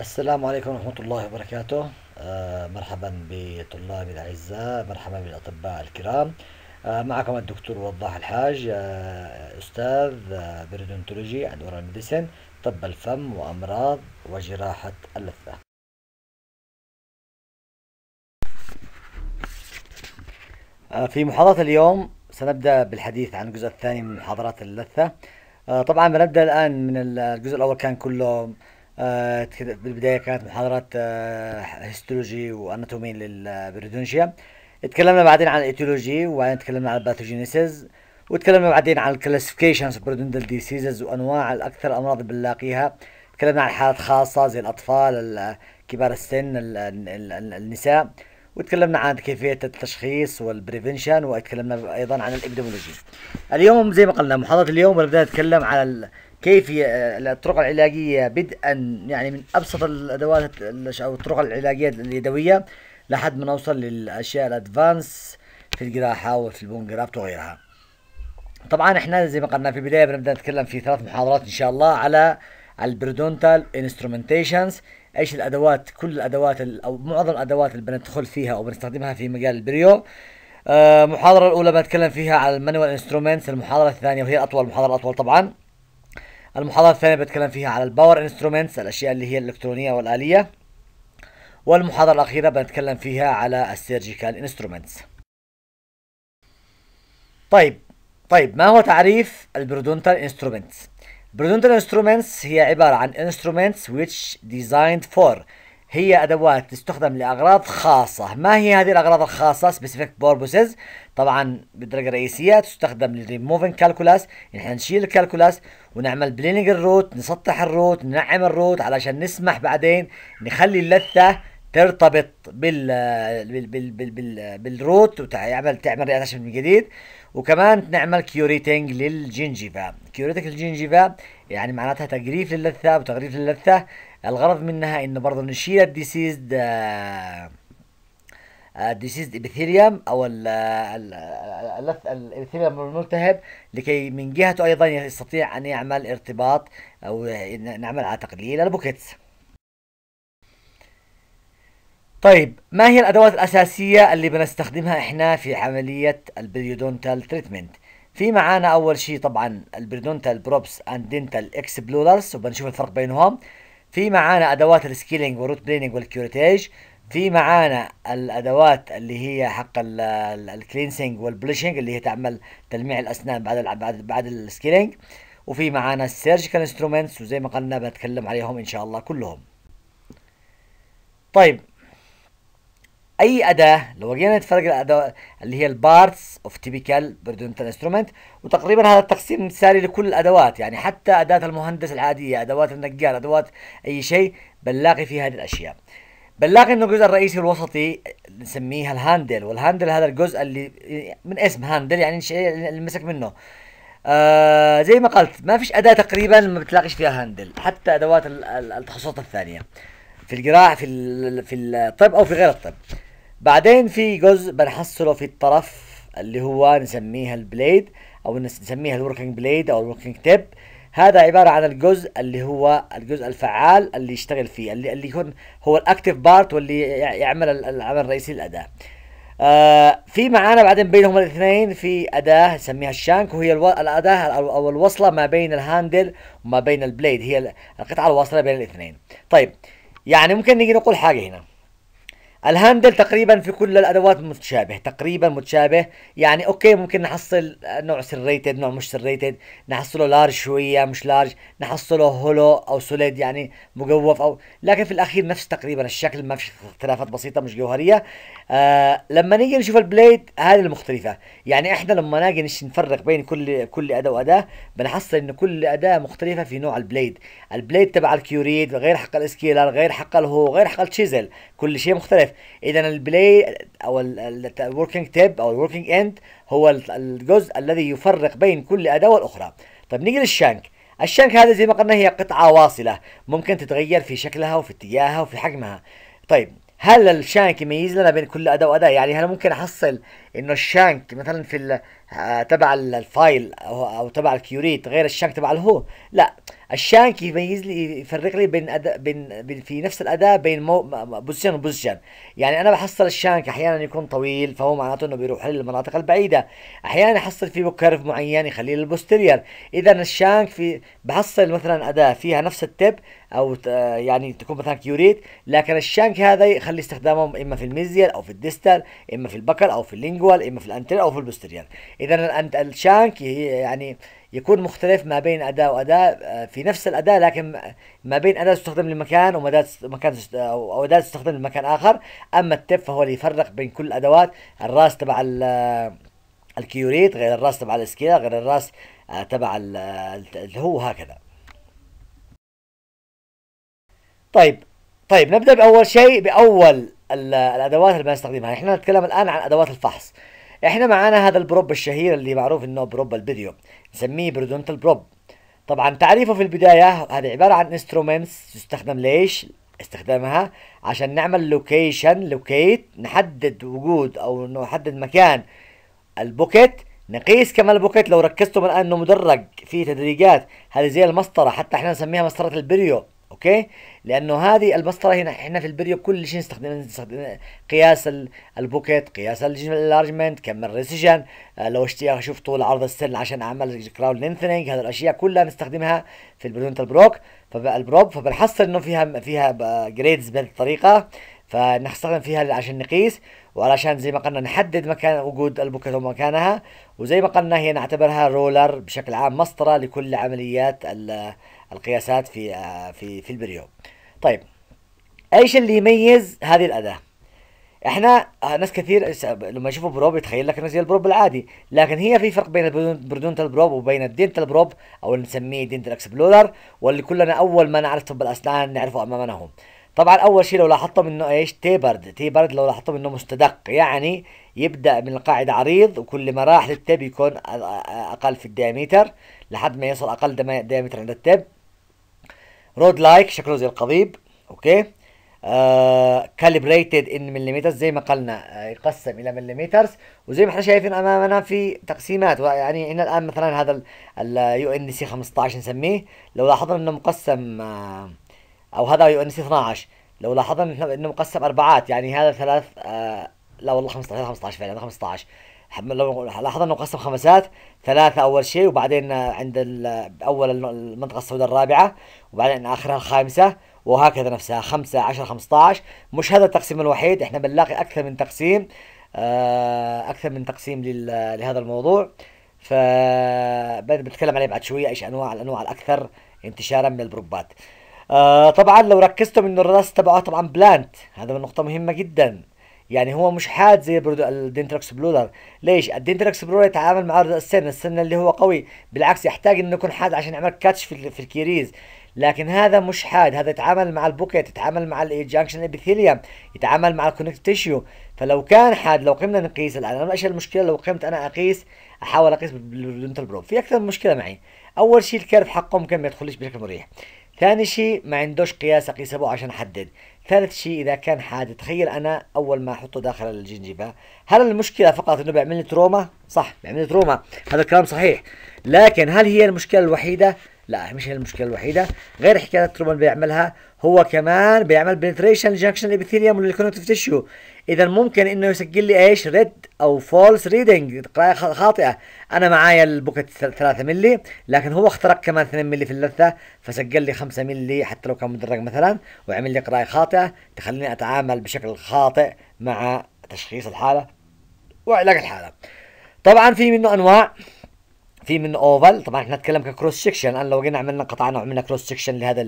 السلام عليكم ورحمة الله وبركاته آه مرحبا بطلابي الأعزاء مرحبا بالأطباء الكرام آه معكم الدكتور وضاح الحاج آه أستاذ آه، بريدونتولوجي عند أورال ميديسن طب الفم وأمراض وجراحة اللثة آه، في محاضرة اليوم سنبدأ بالحديث عن الجزء الثاني من محاضرات اللثة آه، طبعا بنبدأ الآن من الجزء الأول كان كله آه بالبدايه كانت محاضرات آه هيستولوجي واناتومي للبريدونشيا اتكلمنا بعدين عن الايتولوجي وبعدين تكلمنا عن الباثوجينيسيز وتكلمنا بعدين عن الكلاسيفيكيشنز بريدوندال ديسيزز وانواع الاكثر امراض بنلاقيها تكلمنا عن حالات خاصه زي الاطفال كبار السن النساء وتكلمنا عن كيفيه التشخيص والبريفنشن وتكلمنا ايضا عن الابديمولوجي اليوم زي ما قلنا محاضره اليوم بنبدا نتكلم على كيف آه، الطرق العلاجيه بدءا يعني من ابسط الادوات او الطرق العلاجيه اليدويه لحد ما نوصل للاشياء الادفانس في الجراحه وفي البون جرافت وغيرها. طبعا احنا زي ما قلنا في البدايه بنبدا نتكلم في ثلاث محاضرات ان شاء الله على البريدونتال انسترومنتيشنز ايش الادوات كل الادوات او معظم الادوات اللي بندخل فيها او بنستخدمها في مجال البريو آه، المحاضره الاولى بنتكلم فيها على المانوال انسترومنتس المحاضره الثانيه وهي اطول محاضره اطول طبعا المحاضرة الثانية بتكلم فيها على الباور انسترومنتس الأشياء اللي هي الإلكترونية والآلية والمحاضرة الأخيرة بنتكلم فيها على السيرجيكال انسترومنتس طيب طيب ما هو تعريف البرودونتال انسترومنتس برودونتال انسترومنتس هي عبارة عن انسترومنتس which designed for هي أدوات تستخدم لأغراض خاصة ما هي هذه الأغراض الخاصة specific purposes طبعا بالدرجه الرئيسيه تستخدم للريموفينج كالكولاس يعني احنا نشيل الكالكولاس ونعمل بليننج الروت نسطح الروت ننعم الروت علشان نسمح بعدين نخلي اللثه ترتبط بال بال بال بال بال بالروت وتعمل تعمل رياتشن من جديد وكمان نعمل كيوريتنج للجنجيفا كيوريتنج للجنجيفا يعني معناتها تجريف للثه وتغريف للثه الغرض منها انه برضه نشيل الديسيزد آه ديسيزد آه، ابيثيليوم او الابيثيليوم الملتهب لكي من جهته ايضا يستطيع ان يعمل ارتباط او نعمل على تقليل البوكيتس طيب ما هي الادوات الاساسيه اللي بنستخدمها احنا في عمليه البريودونتال تريتمنت في معانا اول شيء طبعا البريدونتال بروبس اند دنتال اكسبلوررز وبنشوف الفرق بينهم في معانا ادوات السكيلينج والروت بليننج والكيوريتاج في معانا الادوات اللي هي حق الكلينسنج والبلشنج اللي هي تعمل تلميع الاسنان بعد بعد بعد السكيلينج وفي معانا السيرجيكال انسترومنتس وزي ما قلنا بتكلم عليهم ان شاء الله كلهم طيب اي اداه لو جينا نتفرج الادوات اللي هي البارتس اوف تيبيكال بيردونتال انسترومنت وتقريبا هذا التقسيم مثالي لكل الادوات يعني حتى اداه المهندس العاديه ادوات النجار ادوات اي شيء بنلاقي فيه هذه الاشياء بنلاقي انه الجزء الرئيسي الوسطي نسميه الهاندل والهاندل هذا الجزء اللي من اسم هاندل يعني الشيء اللي مسك منه آه زي ما قلت ما فيش اداه تقريبا ما بتلاقيش فيها هاندل حتى ادوات التخصصات الثانيه في القراءه في في الطب او في غير الطب بعدين في جزء بنحصله في الطرف اللي هو نسميها البليد او نسميها الوركينج بليد او الوركينج تيب هذا عباره عن الجزء اللي هو الجزء الفعال اللي يشتغل فيه اللي اللي يكون هو الاكتف بارت واللي يعمل العمل الرئيسي للاداه آه في معانا بعدين بينهم الاثنين في اداه نسميها الشانك وهي الاداه او الوصله ما بين الهاندل وما بين البليد هي القطعه الواصله بين الاثنين طيب يعني ممكن نيجي نقول حاجه هنا الهاندل تقريبا في كل الادوات متشابه تقريبا متشابه يعني اوكي ممكن نحصل نوع سريتد نوع مش سريتد نحصله لارج شويه مش لارج نحصله هولو او سوليد يعني مجوف او لكن في الاخير نفس تقريبا الشكل ما فيش اختلافات بسيطه مش جوهريه آه لما نيجي نشوف البليد هذه المختلفه يعني احنا لما نيجي نفرق بين كل كل اداه واداه بنحصل ان كل اداه مختلفه في نوع البليد البليد تبع الكيوريد غير حق الاسكيلر غير حق الهو غير حق الشيزل كل شيء مختلف اذا البلاي او الوركينج تيب او الوركينج اند هو الجزء الذي يفرق بين كل اداه والاخرى طيب نيجي للشانك الشانك هذا زي ما قلنا هي قطعه واصله ممكن تتغير في شكلها وفي اتجاهها وفي حجمها طيب هل الشانك يميز لنا بين كل اداه واداه يعني هل ممكن احصل انه الشانك مثلا في آه، تبع الفايل او, أو تبع الكيوريت غير الشانك تبع الهو لا الشانك يميز لي يفرق لي بين أداء بين, بين في نفس الاداء بين مو بوزيشن وبوزيشن يعني انا بحصل الشانك احيانا يكون طويل فهو معناته انه بيروح للمناطق البعيده احيانا احصل فيه كيرف معين يخليه للبوستيرير اذا الشانك في بحصل مثلا اداه فيها نفس التب او يعني تكون مثلا كيوريت لكن الشانك هذا يخلي استخدامه اما في الميزيال او في الديستال اما في البكر او في اللينجوال اما في الانتر او في البوستيرير اذا الشانك يعني يكون مختلف ما بين أداة وأداة آه، في نفس الأداة لكن ما بين أداة تستخدم لمكان ومكان مكان أو أداة تستخدم لمكان آخر أما التب فهو اللي يفرق بين كل الأدوات الراس تبع آه، الكيوريت غير الراس تبع الاسكيلا غير الراس آه، تبع اللي هو هكذا طيب طيب نبدأ بأول شيء بأول الأدوات اللي بنستخدمها احنا نتكلم الآن عن أدوات الفحص احنا معانا هذا البروب الشهير اللي معروف انه بروب الفيديو نسميه بريدونتال بروب طبعا تعريفه في البداية هذه عبارة عن انسترومنتس تستخدم ليش استخدامها عشان نعمل لوكيشن لوكيت نحدد وجود او نحدد مكان البوكيت نقيس كمان البوكيت لو ركزتم الان انه مدرج في تدريجات هذه زي المسطره حتى احنا نسميها مسطره البريو اوكي لانه هذه البسطره هنا احنا في البريو كل شيء نستخدم قياس البوكيت قياس الارجمنت كم الريسيجن لو اشتي اشوف طول عرض السن عشان اعمل كراول لينثنينج هذه الاشياء كلها نستخدمها في البرونتال بروك فالبروب فبنحصل انه فيها فيها جريدز بهذه الطريقه فنستخدم فيها عشان نقيس وعلشان زي ما قلنا نحدد مكان وجود البوكيت ومكانها وزي ما قلنا هي نعتبرها رولر بشكل عام مسطره لكل عمليات ال القياسات في آه، في في البريو طيب ايش اللي يميز هذه الاداه احنا آه، ناس كثير آه، لما يشوفوا بروب يتخيل لك انه زي البروب العادي لكن هي في فرق بين البردونتال بروب وبين الدينتال بروب او اللي نسميه دينتال اكسبلورر واللي كلنا اول ما نعرف طب الاسنان نعرفه امامنا هو طبعا اول شيء لو لاحظتم انه ايش تيبرد تيبرد لو لاحظتم انه مستدق يعني يبدا من القاعده عريض وكل ما راح للتب يكون اقل في الدياميتر لحد ما يصل اقل دياميتر عند التب رود لايك شكله زي القضيب اوكي كاليبريتد ان مليمتر زي ما قلنا آه، يقسم الى مليمتر وزي ما احنا شايفين امامنا في تقسيمات يعني هنا الان مثلا هذا اليو ان سي 15 نسميه لو لاحظنا انه مقسم آه، او هذا يو ان سي 12 لو لاحظنا انه مقسم اربعات يعني هذا ثلاث آه، لا والله 15 15 فعلا 15 لاحظنا انه قسم خمسات ثلاثة أول شيء وبعدين عند أول المنطقة السوداء الرابعة وبعدين آخرها الخامسة وهكذا نفسها خمسة عشر خمسة عشر مش هذا التقسيم الوحيد احنا بنلاقي أكثر من تقسيم آه، أكثر من تقسيم لهذا الموضوع ف بنتكلم عليه بعد شوية إيش أنواع الأنواع الأكثر انتشارا من البروبات آه، طبعا لو ركزتم انه الراس تبعه طبعا بلانت هذا من نقطة مهمة جدا يعني هو مش حاد زي برودو الدينتركس بلولر ليش الدينتركس بلولر يتعامل مع عرض السن السن اللي هو قوي بالعكس يحتاج انه يكون حاد عشان يعمل كاتش في, في الكيريز لكن هذا مش حاد هذا يتعامل مع البوكيت يتعامل مع الجانكشن ابيثيليوم يتعامل مع الكونكت تيشيو فلو كان حاد لو قمنا نقيس الان انا ايش المشكله لو قمت انا اقيس احاول اقيس بالدنتال بروب في اكثر من مشكله معي اول شيء الكيرف حقه ممكن ما يدخلش بشكل مريح ثاني شيء ما عندوش قياس اقيس ابوه عشان احدد ثالث شيء اذا كان حاد تخيل انا اول ما احطه داخل الجنجبه هل المشكله فقط انه بيعمل لي تروما صح بيعمل لي تروما هذا الكلام صحيح لكن هل هي المشكله الوحيده لا مش هي المشكله الوحيده غير حكايه الترومبون بيعملها هو كمان بيعمل بنتريشن لجنكشن ابيثيليوم للكونكتيف تيشيو اذا ممكن انه يسجل لي ايش ريد او فولس ريدنج قراءه خاطئه انا معايا البوكت 3 مللي لكن هو اخترق كمان 2 مللي في اللثه فسجل لي 5 مللي حتى لو كان مدرج مثلا وعمل لي قراءه خاطئه تخليني اتعامل بشكل خاطئ مع تشخيص الحاله وعلاج الحاله طبعا في منه انواع في من اوفال طبعا احنا نتكلم ككروس سكشن انا لو جينا عملنا قطعنا وعملنا كروس سكشن لهذا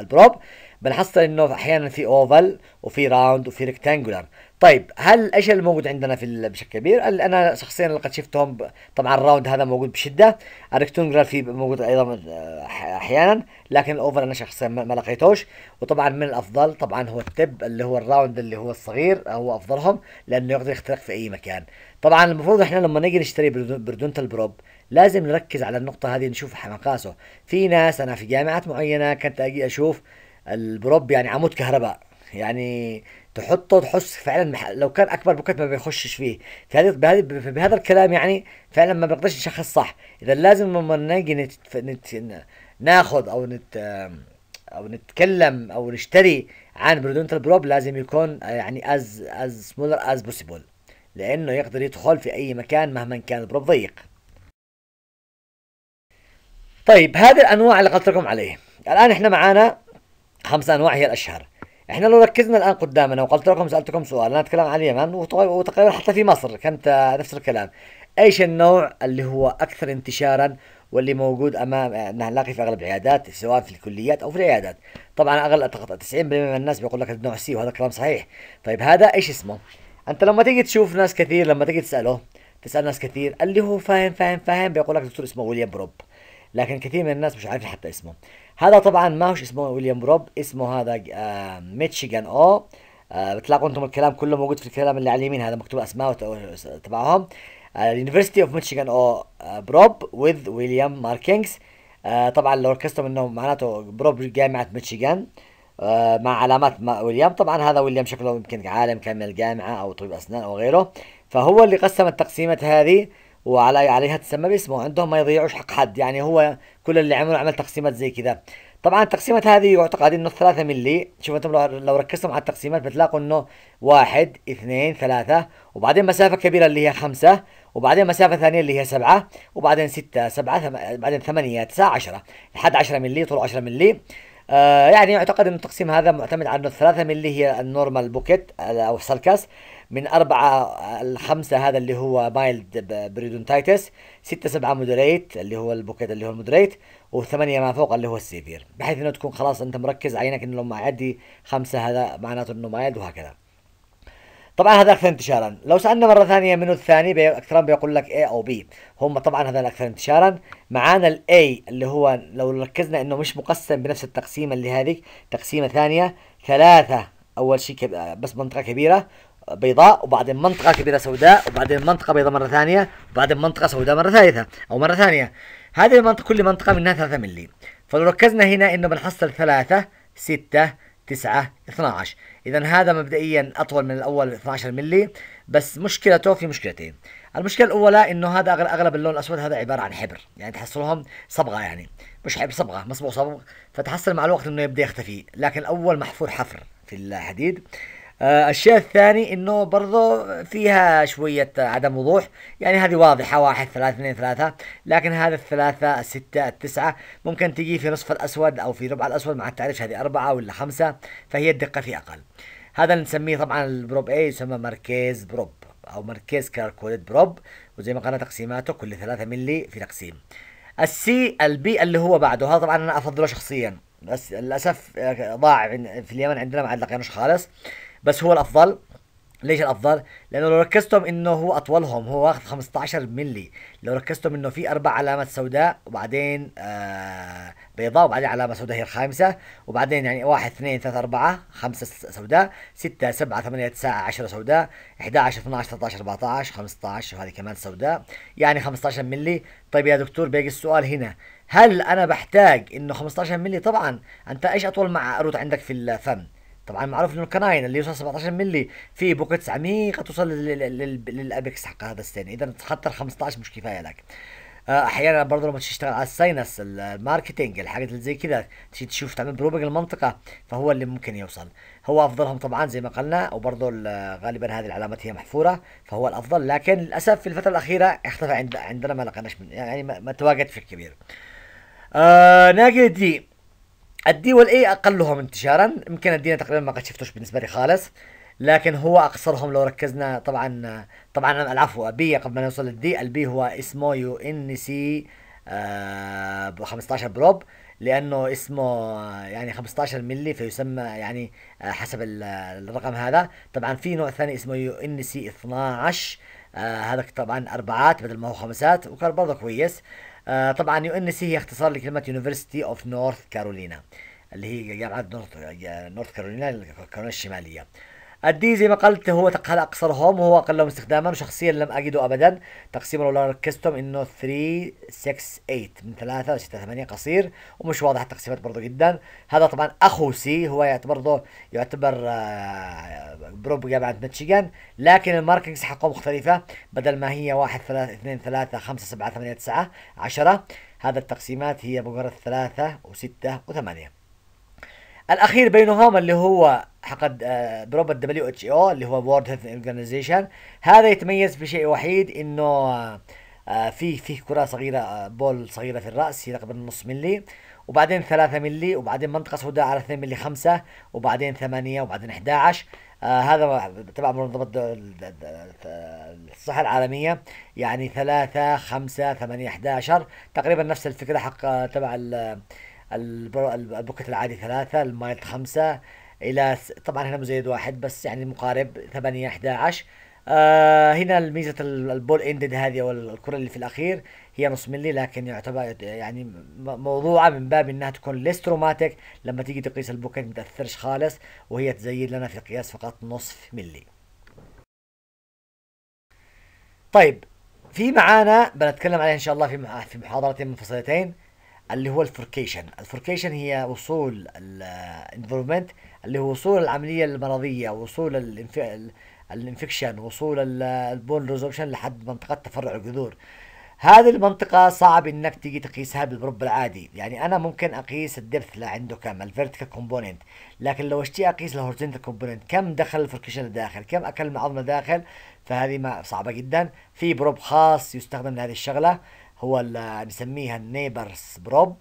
البروب بنحصل انه احيانا في اوفال وفي راوند وفي ريكتانجولار طيب هل ايش اللي موجود عندنا في بشكل كبير انا شخصيا لقد شفتهم طبعا الراوند هذا موجود بشده الريكتانجولار في موجود ايضا آه، احيانا لكن الاوفل انا شخصيا ما لقيتوش وطبعا من الافضل طبعا هو التب اللي هو الراوند اللي هو الصغير هو افضلهم لانه يقدر يخترق في اي مكان طبعا المفروض احنا لما نيجي نشتري بردونة البروب لازم نركز على النقطة هذه نشوف مقاسه في ناس أنا في جامعات معينة كنت أجي أشوف البروب يعني عمود كهرباء يعني تحطه تحس فعلا لو كان اكبر بوكت ما بيخشش فيه في هذه بهذه بهذا الكلام يعني فعلا ما بنقدرش نشخص صح اذا لازم لما نجي ناخذ او نت او نتكلم او نشتري عن برودونتال بروب لازم يكون يعني از از سمولر از بوسيبل لانه يقدر يدخل في اي مكان مهما كان البروب ضيق طيب هذه الانواع اللي قلت لكم عليه الان احنا معانا خمس انواع هي الاشهر احنا لو ركزنا الان قدامنا وقلت لكم سالتكم سؤال انا اتكلم عن اليمن وتقريبا حتى في مصر كانت نفس الكلام ايش النوع اللي هو اكثر انتشارا واللي موجود امام نلاقي في اغلب العيادات سواء في الكليات او في العيادات طبعا اغلب 90% من الناس بيقول لك النوع سي وهذا كلام صحيح طيب هذا ايش اسمه انت لما تيجي تشوف ناس كثير لما تيجي تساله تسال ناس كثير اللي هو فاهم فاهم فاهم بيقول لك دكتور اسمه ويليام بروب لكن كثير من الناس مش عارفين حتى اسمه هذا طبعا ما هوش اسمه ويليام بروب اسمه هذا آه، ميتشيغان او آه، بتلاقوا انتم الكلام كله موجود في الكلام اللي على اليمين هذا مكتوب اسماء تبعهم اليونيفرستي اوف ميتشيغان او بروب وذ ويليام ماركينجز طبعا لو ركزتم انه معناته بروب جامعه ميتشيغان آه، مع علامات ويليام طبعا هذا ويليام شكله يمكن عالم كان من الجامعه او طبيب اسنان او غيره فهو اللي قسم التقسيمات هذه وعلى عليها تسمى باسمه عندهم ما يضيعوش حق حد يعني هو كل اللي عمله عمل تقسيمات زي كذا طبعا التقسيمات هذه يعتقد انه 3 ملي شوف انتم لو ركزتم على التقسيمات بتلاقوا انه 1 2 3 وبعدين مسافه كبيره اللي هي 5 وبعدين مسافه ثانيه اللي هي 7 وبعدين 6 7 بعدين 8 9 10 لحد 10 ملي طول 10 ملي آه يعني يعتقد انه التقسيم هذا معتمد على انه 3 ملي هي النورمال بوكيت آه، او السلكس من أربعة الخمسة هذا اللي هو مايلد بريدونتايتس ستة سبعة مودريت اللي هو البوكيت اللي هو المودريت وثمانية ما فوق اللي هو السيفير بحيث انه تكون خلاص انت مركز عينك انه لما يعدي خمسة هذا معناته انه مايلد وهكذا طبعا هذا اكثر انتشارا لو سالنا مره ثانيه منو الثاني بي اكثر بيقول لك اي او بي هم طبعا هذا الاكثر انتشارا معانا الاي اللي هو لو ركزنا انه مش مقسم بنفس التقسيمه اللي هذيك تقسيمه ثانيه ثلاثه اول شيء بس منطقه كبيره بيضاء وبعدين منطقه كبيره سوداء وبعدين منطقه بيضاء مره ثانيه وبعدين منطقه سوداء مره ثالثه او مره ثانيه هذه المنطقه كل منطقه منها 3 مللي فلو ركزنا هنا انه بنحصل 3 6 9 12 اذا هذا مبدئيا اطول من الاول ب 12 مللي بس مشكلته في مشكلتين المشكله الاولى انه هذا اغلب اللون الاسود هذا عباره عن حبر يعني تحصلهم صبغه يعني مش حبر صبغه مصبوغ صبغ فتحصل مع الوقت انه يبدا يختفي لكن الاول محفور حفر في الحديد آه، الشيء الثاني انه برضو فيها شوية عدم وضوح يعني هذه واضحة واحد ثلاثة اثنين ثلاثة لكن هذا الثلاثة الستة التسعة ممكن تجي في نصف الاسود او في ربع الاسود مع التعريف هذه اربعة ولا خمسة فهي الدقة فيه اقل هذا اللي نسميه طبعا البروب اي يسمى مركز بروب او مركز كاركولد بروب وزي ما قلنا تقسيماته كل ثلاثة ملي في تقسيم السي البي اللي هو بعده هذا طبعا انا افضله شخصيا بس للاسف آه، ضاع في اليمن عندنا ما عاد لقيناش خالص بس هو الافضل ليش الافضل؟ لانه لو ركزتم انه هو اطولهم هو واخذ 15 ملي لو ركزتم انه في اربع علامات سوداء وبعدين آه بيضاء وبعدين علامه سوداء هي الخامسه وبعدين يعني واحد اثنين ثلاثة أربعة خمسة سوداء ستة سبعة ثمانية تسعة عشرة سوداء 11 12 13 14 15 وهذه كمان سوداء يعني 15 ملي طيب يا دكتور باقي السؤال هنا هل انا بحتاج انه 15 ملي طبعا انت ايش اطول مع عروض عندك في الفم طبعا معروف انه الكناين اللي يوصل 17 مللي في بوكيتس عميقه توصل للابكس حق هذا السن اذا حتى ال 15 مش كفايه لك آه، احيانا برضه لما تشتغل على الساينس الماركتينج الحاجات اللي زي كذا تشوف تعمل بروبنج المنطقه فهو اللي ممكن يوصل هو افضلهم طبعا زي ما قلنا وبرضه غالبا هذه العلامات هي محفوره فهو الافضل لكن للاسف في الفتره الاخيره اختفى عند عندنا ما لقيناش يعني ما, تواجد في الكبير آه ناجي دي الدول اي اقلهم انتشارا يمكن الدين تقريبا ما قد شفتوش بالنسبه لي خالص لكن هو اقصرهم لو ركزنا طبعا طبعا العفو بي قبل ما نوصل للدي البي هو اسمه يو ان سي 15 بروب لانه اسمه آه، يعني 15 ملي فيسمى يعني آه، حسب آه، الرقم هذا طبعا في نوع ثاني اسمه يو ان سي 12 هذاك هذا طبعا اربعات بدل ما هو خمسات وكان برضه كويس آه، طبعا يو ان سي هي اختصار لكلمه يونيفرستي اوف نورث كارولينا اللي هي جامعه نورث نورث كارولينا الشماليه الدي زي ما قلت هو هذا اقصرهم وهو اقلهم استخداما شخصيا لم اجده ابدا تقسيما لو ركزتم انه 3 6 8 من 3 6 8 قصير ومش واضح التقسيمات برضه جدا هذا طبعا اخو سي هو يعتبر برضه آه، يعتبر بروب جامعه ميتشيغان لكن الماركينجز حقه مختلفه بدل ما هي 1 3 2 3 5 7 8 9 10 هذا التقسيمات هي مجرد 3 و6 و8 الاخير بينهم اللي هو حق آه، بروبر دبليو اتش او اللي هو وورد هيلث اورجانيزيشن هذا يتميز بشيء وحيد انه آه، في فيه كره صغيره آه، بول صغيره في الراس هي تقريبا نص ملي وبعدين 3 ملي وبعدين منطقه سوداء على 2 ملي 5 وبعدين 8 وبعدين 11 آه هذا تبع منظمة الصحة العالمية يعني ثلاثة خمسة ثمانية 11 تقريبا نفس الفكرة حق تبع البوكت العادي ثلاثة المايلد خمسة إلى طبعا هنا مزيد واحد بس يعني مقارب ثمانية 11 آه هنا ميزة البول اندد هذه او الكرة اللي في الأخير هي نص ملي لكن يعتبر يعني موضوعة من باب إنها تكون ليستروماتيك لما تيجي تقيس البوكت ما تأثرش خالص وهي تزيد لنا في قياس فقط نصف ملي. طيب في معانا بنتكلم عليه إن شاء الله في في محاضرتين منفصلتين اللي هو الفوركيشن الفوركيشن هي وصول الانفولفمنت اللي هو وصول العملية المرضية وصول الانفكشن وصول البون ريزوبشن لحد منطقة تفرع الجذور هذه المنطقة صعب انك تيجي تقيسها بالبروب العادي، يعني انا ممكن اقيس الدبث لعنده كم الفيرتيكال كومبوننت، لكن لو اشتي اقيس الهورزنتال كومبوننت كم دخل الفركيشن داخل كم اكل من عظمة داخل، فهذه ما صعبة جدا، في بروب خاص يستخدم لهذه الشغلة، هو اللي بنسميها النيبرز بروب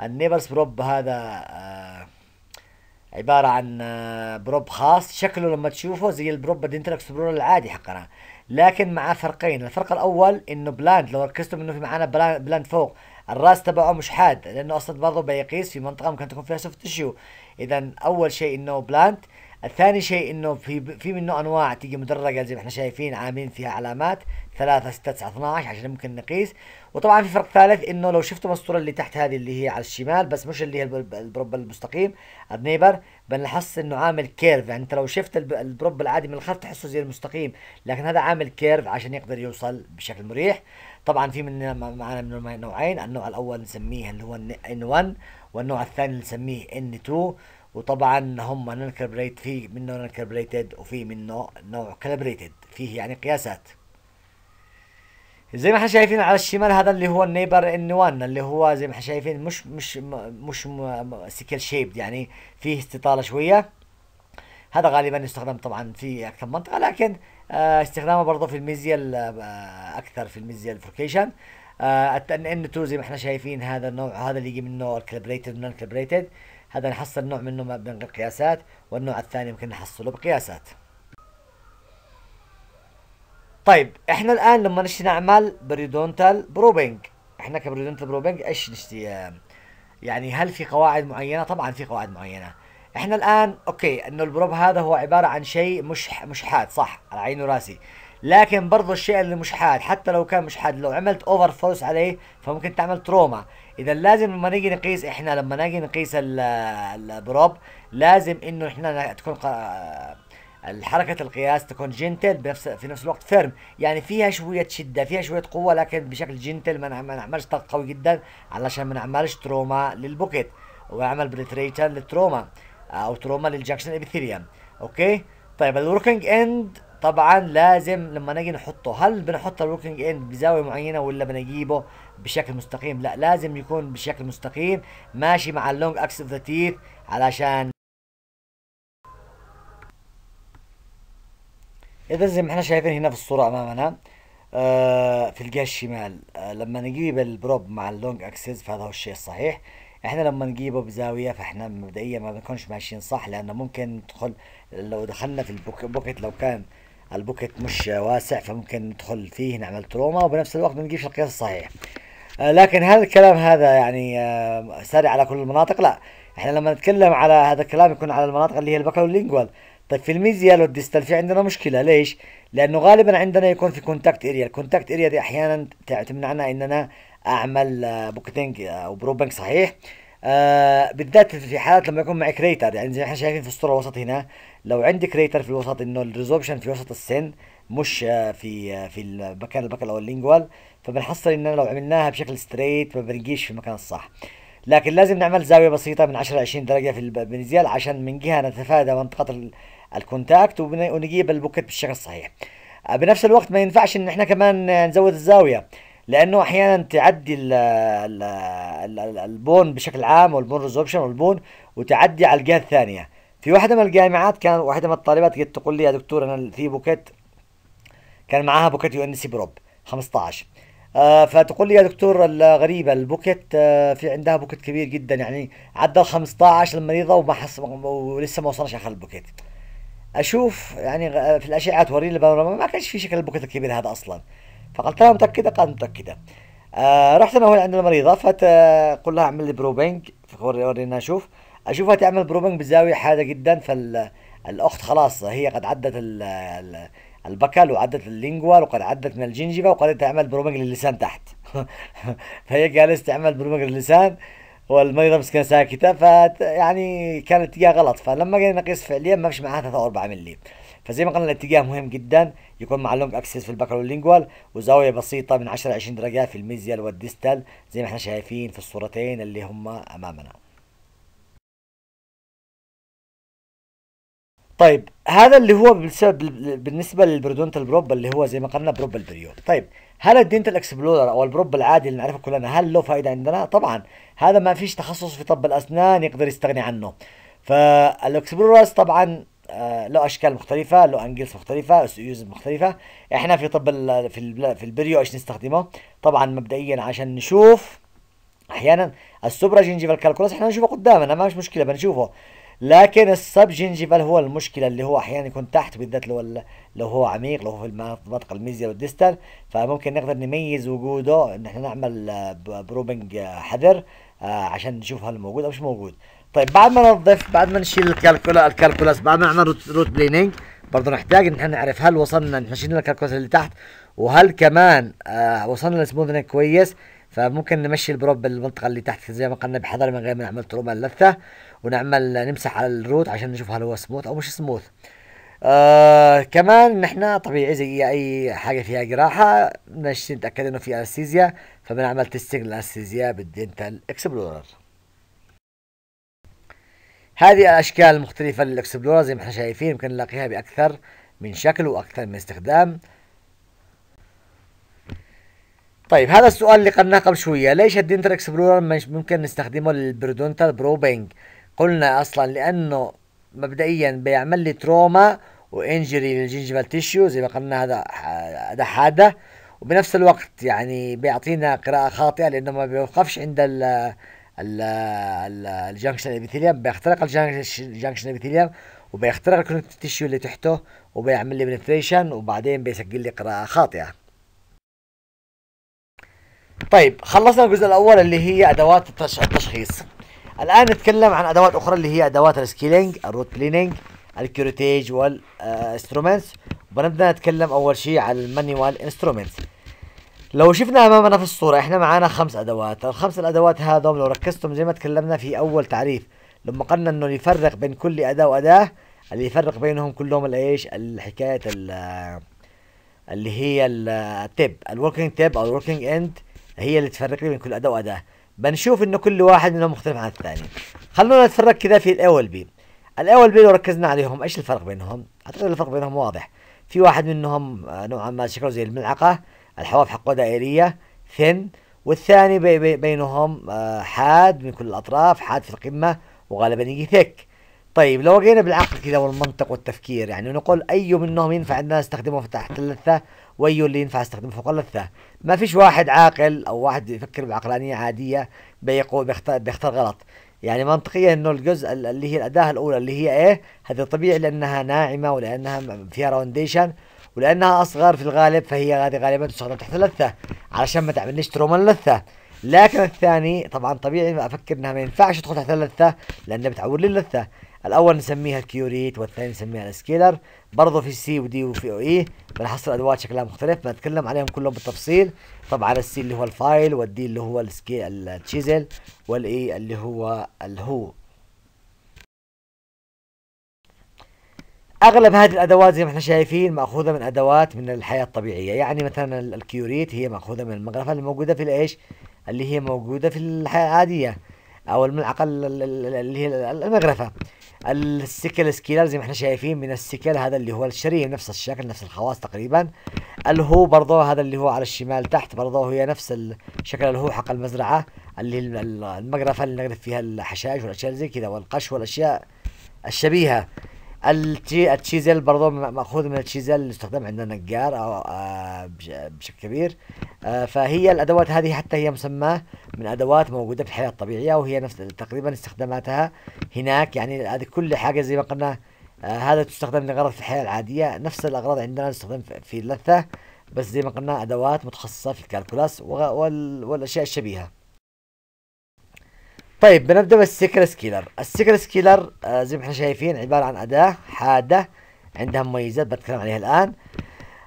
النيبرز بروب هذا آه، عبارة عن آه، بروب خاص شكله لما تشوفه زي البروب الدينتال اكسبلورر العادي حقنا لكن مع فرقين الفرق الاول انه بلاند لو ركزتم انه في معانا بلاند فوق الراس تبعه مش حاد لانه اصلا برضه بيقيس في منطقه ممكن تكون فيها سوفت تشيو اذا اول شيء انه بلاند الثاني شيء انه في في منه انواع تيجي مدرجه زي ما احنا شايفين عاملين فيها علامات 3 6 9 12 عشان ممكن نقيس وطبعا في فرق ثالث انه لو شفتوا الاسطوره اللي تحت هذه اللي هي على الشمال بس مش اللي هي البروب المستقيم النيبر بنحس انه عامل كيرف يعني انت لو شفت البروب العادي من الخلف تحسه زي المستقيم لكن هذا عامل كيرف عشان يقدر يوصل بشكل مريح طبعا في من معنا من نوعين النوع الاول نسميه اللي هو ان 1 والنوع الثاني اللي نسميه ان 2 وطبعا هم نون كالبريت في منه نون كالبريتد وفي منه نوع كالبريتد فيه يعني قياسات زي ما احنا شايفين على الشمال هذا اللي هو النيبر ان 1 اللي هو زي ما احنا شايفين مش مش مش سكيل شيبد يعني فيه استطاله شويه هذا غالبا يستخدم طبعا في اكثر منطقه لكن آه، استخدامه برضه في الميزيال آه، اكثر في الميزيال فوركيشن آه، ان 2 زي ما احنا شايفين هذا النوع هذا اللي يجي منه الكالبريتد والنون كالبريتد هذا نحصل نوع منه من القياسات قياسات والنوع الثاني يمكن نحصله بقياسات طيب احنا الان لما نشتي نعمل بريدونتال بروبنج احنا كبريدونتال بروبنج ايش نشتي يعني هل في قواعد معينه طبعا في قواعد معينه احنا الان اوكي انه البروب هذا هو عباره عن شيء مش مش حاد صح على عيني وراسي لكن برضه الشيء اللي مش حاد حتى لو كان مش حاد لو عملت اوفر فورس عليه فممكن تعمل تروما اذا لازم لما نيجي نقيس احنا لما نيجي نقيس البروب لازم انه احنا تكون حركة القياس تكون جنتل بنفس في نفس الوقت فيرم يعني فيها شوية شدة فيها شوية قوة لكن بشكل جنتل ما نعملش طاقة قوي جدا علشان ما نعملش تروما للبوكيت ويعمل بريتريتر للتروما او تروما للجاكشن ابيثيريوم اوكي طيب الوركينج اند طبعا لازم لما نيجي نحطه هل بنحط الوركينج اند بزاويه معينه ولا بنجيبه بشكل مستقيم لا لازم يكون بشكل مستقيم ماشي مع اللونج اكس اوف ذا تيث علشان اذا زي ما احنا شايفين هنا في الصوره امامنا آه، في الجهه الشمال آه، لما نجيب البروب مع اللونج اكسس فهذا هو الشيء الصحيح احنا لما نجيبه بزاويه فاحنا مبدئيا ما بنكونش ماشيين صح لانه ممكن ندخل لو دخلنا في البوكيت لو كان البوكيت مش واسع فممكن ندخل فيه نعمل تروما وبنفس الوقت ما نجيبش القياس الصحيح آه، لكن هل الكلام هذا يعني آه، ساري على كل المناطق؟ لا احنا لما نتكلم على هذا الكلام يكون على المناطق اللي هي لينجوال طيب في الميزيال والديستال في عندنا مشكله ليش؟ لانه غالبا عندنا يكون في كونتاكت اريا، الكونتاكت اريا دي احيانا تمنعنا ان انا اعمل بوكتينج آه، او بروبينج صحيح آه بالذات في حالات لما يكون معي كريتر يعني زي ما احنا شايفين في الصوره الوسط هنا لو عندي كريتر في الوسط انه الريزوبشن في وسط السن مش في في المكان البكل او اللينجوال فبنحصل اننا لو عملناها بشكل ستريت ما بنجيش في المكان الصح لكن لازم نعمل زاويه بسيطه من 10 ل 20 درجه في البنزيل عشان من جهه نتفادى منطقه الكونتاكت ونجيب البوكت بالشكل الصحيح آه، بنفس الوقت ما ينفعش ان احنا كمان نزود الزاويه لانه احيانا تعدي الـ الـ الـ البون بشكل عام والبون ريزوربشن والبون وتعدي على الجهه الثانيه في واحده من الجامعات كان واحده من الطالبات قد تقول لي يا دكتور انا في بوكيت كان معاها بوكيت يو ان سي بروب 15 آه، فتقول لي يا دكتور الغريبه البوكيت آه، في عندها بوكيت كبير جدا يعني عدى ال 15 المريضه وما حس ولسه ما وصلش اخر البوكيت اشوف يعني آه، في الاشعه توريني البانوراما ما كانش في شكل البوكيت الكبير هذا اصلا فقلت لها متاكده قالت متاكده آه رحت انا عند المريضه فتقول لها اعمل لي بروبينج ورينا اشوف اشوفها تعمل بروبينج بزاويه حاده جدا فالاخت خلاص هي قد عدت ال البكل وعدت اللينجوال وقد عدت من الجنجبة وقد تعمل برمج للسان تحت فهي جالسة يعني تعمل برمج للسان والمريضة مسكينة ساكتة ف يعني كان الاتجاه غلط فلما جينا نقيس فعليا ما فيش معاها 3 أو 4 مللي فزي ما قلنا الاتجاه مهم جدا يكون مع لونج اكسس في البكر واللينجوال وزاويه بسيطه من 10 ل 20 درجه في الميزيال والديستال زي ما احنا شايفين في الصورتين اللي هما امامنا طيب هذا اللي هو بالنسبه للبرودونتال بروب اللي هو زي ما قلنا بروب البريود طيب هل الدينتال اكسبلورر او البروب العادي اللي نعرفه كلنا هل له فائده عندنا طبعا هذا ما فيش تخصص في طب الاسنان يقدر يستغني عنه فالاكسبلورز طبعا آه، له اشكال مختلفه له انجلز مختلفه اسيوز مختلفه احنا في طب في في البريو ايش نستخدمه طبعا مبدئيا عشان نشوف احيانا السوبرا جينجيفال كالكولس احنا نشوفه قدامنا ما مش مشكله بنشوفه لكن السب جنجيفال هو المشكله اللي هو احيانا يكون تحت بالذات لو لو هو عميق لو هو في المنطقه الميزيال والديستال فممكن نقدر نميز وجوده ان احنا نعمل آه، بروبنج آه، حذر آه، عشان نشوف هل موجود او مش موجود طيب بعد ما ننظف بعد ما نشيل الكالكولا الكالكولاس بعد ما نعمل روت, روت بليننج برضه نحتاج ان احنا نعرف هل وصلنا احنا شيلنا الكالكولاس اللي تحت وهل كمان آه وصلنا لسموثنج كويس فممكن نمشي البروب بالمنطقه اللي تحت زي ما قلنا بحذر من غير ما نعمل تروما اللثة ونعمل نمسح على الروت عشان نشوف هل هو سموث او مش سموث آه كمان نحن طبيعي زي اي حاجه فيها جراحه نشتي نتاكد انه في انستيزيا فبنعمل تيستنج للانستيزيا بالدينتال اكسبلورر هذه الاشكال المختلفه للاكسبلورر زي ما احنا شايفين يمكن نلاقيها باكثر من شكل واكثر من استخدام طيب هذا السؤال اللي قلناه قبل شويه ليش الدنتر اكسبلورر مش ممكن نستخدمه للبرودونتال بروبينج قلنا اصلا لانه مبدئيا بيعمل لي تروما وانجري للجنجيفال تيشيو زي ما قلنا هذا هذا حاده وبنفس الوقت يعني بيعطينا قراءه خاطئه لانه ما بيوقفش عند ال الجنكشن الابيثيليوم بيخترق الجنكشن الابيثيليوم وبيخترق الكونكتيف تيشيو اللي تحته وبيعمل لي بنتريشن وبعدين بيسجل لي قراءه خاطئه طيب خلصنا الجزء الاول اللي هي ادوات التشخيص الان نتكلم عن ادوات اخرى اللي هي ادوات السكيلينج الروت بليننج الكيوريتيج والانسترومنتس وبنبدا نتكلم اول شيء على المانيوال انسترومنتس لو شفنا امامنا في الصوره احنا معانا خمس ادوات الخمس الادوات هذول لو ركزتم زي ما تكلمنا في اول تعريف لما قلنا انه يفرق بين كل اداه واداه اللي يفرق بينهم كلهم الايش الحكايه اللي هي التيب الوركينج تيب او الوركينج اند هي اللي تفرق لي بين كل اداه واداه بنشوف انه كل واحد منهم مختلف عن الثاني خلونا نتفرج كذا في الاي والبي الاي والبي لو ركزنا عليهم ايش الفرق بينهم اعتقد الفرق بينهم واضح في واحد منهم آه، نوعا ما شكله زي الملعقه الحواف حقه دائريه ثن والثاني بي بي بينهم آه، حاد من كل الاطراف حاد في القمه وغالبا يجي ثك طيب لو جينا بالعقل كذا والمنطق والتفكير يعني نقول اي منهم ينفع ان نستخدمه تحت اللثه واي اللي ينفع استخدمه فوق اللثه ما فيش واحد عاقل او واحد يفكر بعقلانيه عاديه بيقول بيختار بيختار غلط يعني منطقيا انه الجزء اللي هي الاداه الاولى اللي هي ايه هذا طبيعي لانها ناعمه ولانها فيها راونديشن ولانها اصغر في الغالب فهي هذه غالبا تستخدم تحت اللثه علشان ما تعملش تروما للثه لكن الثاني طبعا طبيعي افكر انها ما ينفعش تدخل تحت اللثه لانها بتعور لي اللثه الاول نسميها الكيوريت والثاني نسميها السكيلر برضه في السي ودي وفي او اي e. بنحصل ادوات شكلها مختلف بنتكلم عليهم كلهم بالتفصيل طبعا السي اللي هو الفايل والدي اللي هو السكيل التشيزل والاي e اللي هو الهو اغلب هذه الادوات زي ما احنا شايفين ماخوذه من ادوات من الحياه الطبيعيه يعني مثلا الكيوريت هي ماخوذه من المغرفه اللي موجوده في الايش اللي هي موجوده في الحياه العاديه او الملعقه اللي هي المغرفه السكل سكيلر زي ما احنا شايفين من السكل هذا اللي هو الشرير نفس الشكل نفس الخواص تقريبا الهو برضه هذا اللي هو على الشمال تحت برضه هي نفس الشكل الهو حق المزرعة اللي المقرفة اللي نقرف فيها الحشائش والأشياء زي كذا والقش والأشياء الشبيهة التشيزل برضو ماخوذ من التشيزل اللي استخدم عند النجار او آه، بشكل كبير آه، فهي الادوات هذه حتى هي مسماه من ادوات موجوده في الحياه الطبيعيه وهي نفس تقريبا استخداماتها هناك يعني هذه كل حاجه زي ما قلنا آه، هذا تستخدم لغرض في الحياه العاديه نفس الاغراض عندنا تستخدم في اللثه بس زي ما قلنا ادوات متخصصه في الكالكولاس والاشياء الشبيهه طيب بنبدا بالسكر سكيلر السكر سكيلر آه، زي ما احنا شايفين عباره عن اداه حاده عندها مميزات بتكلم عليها الان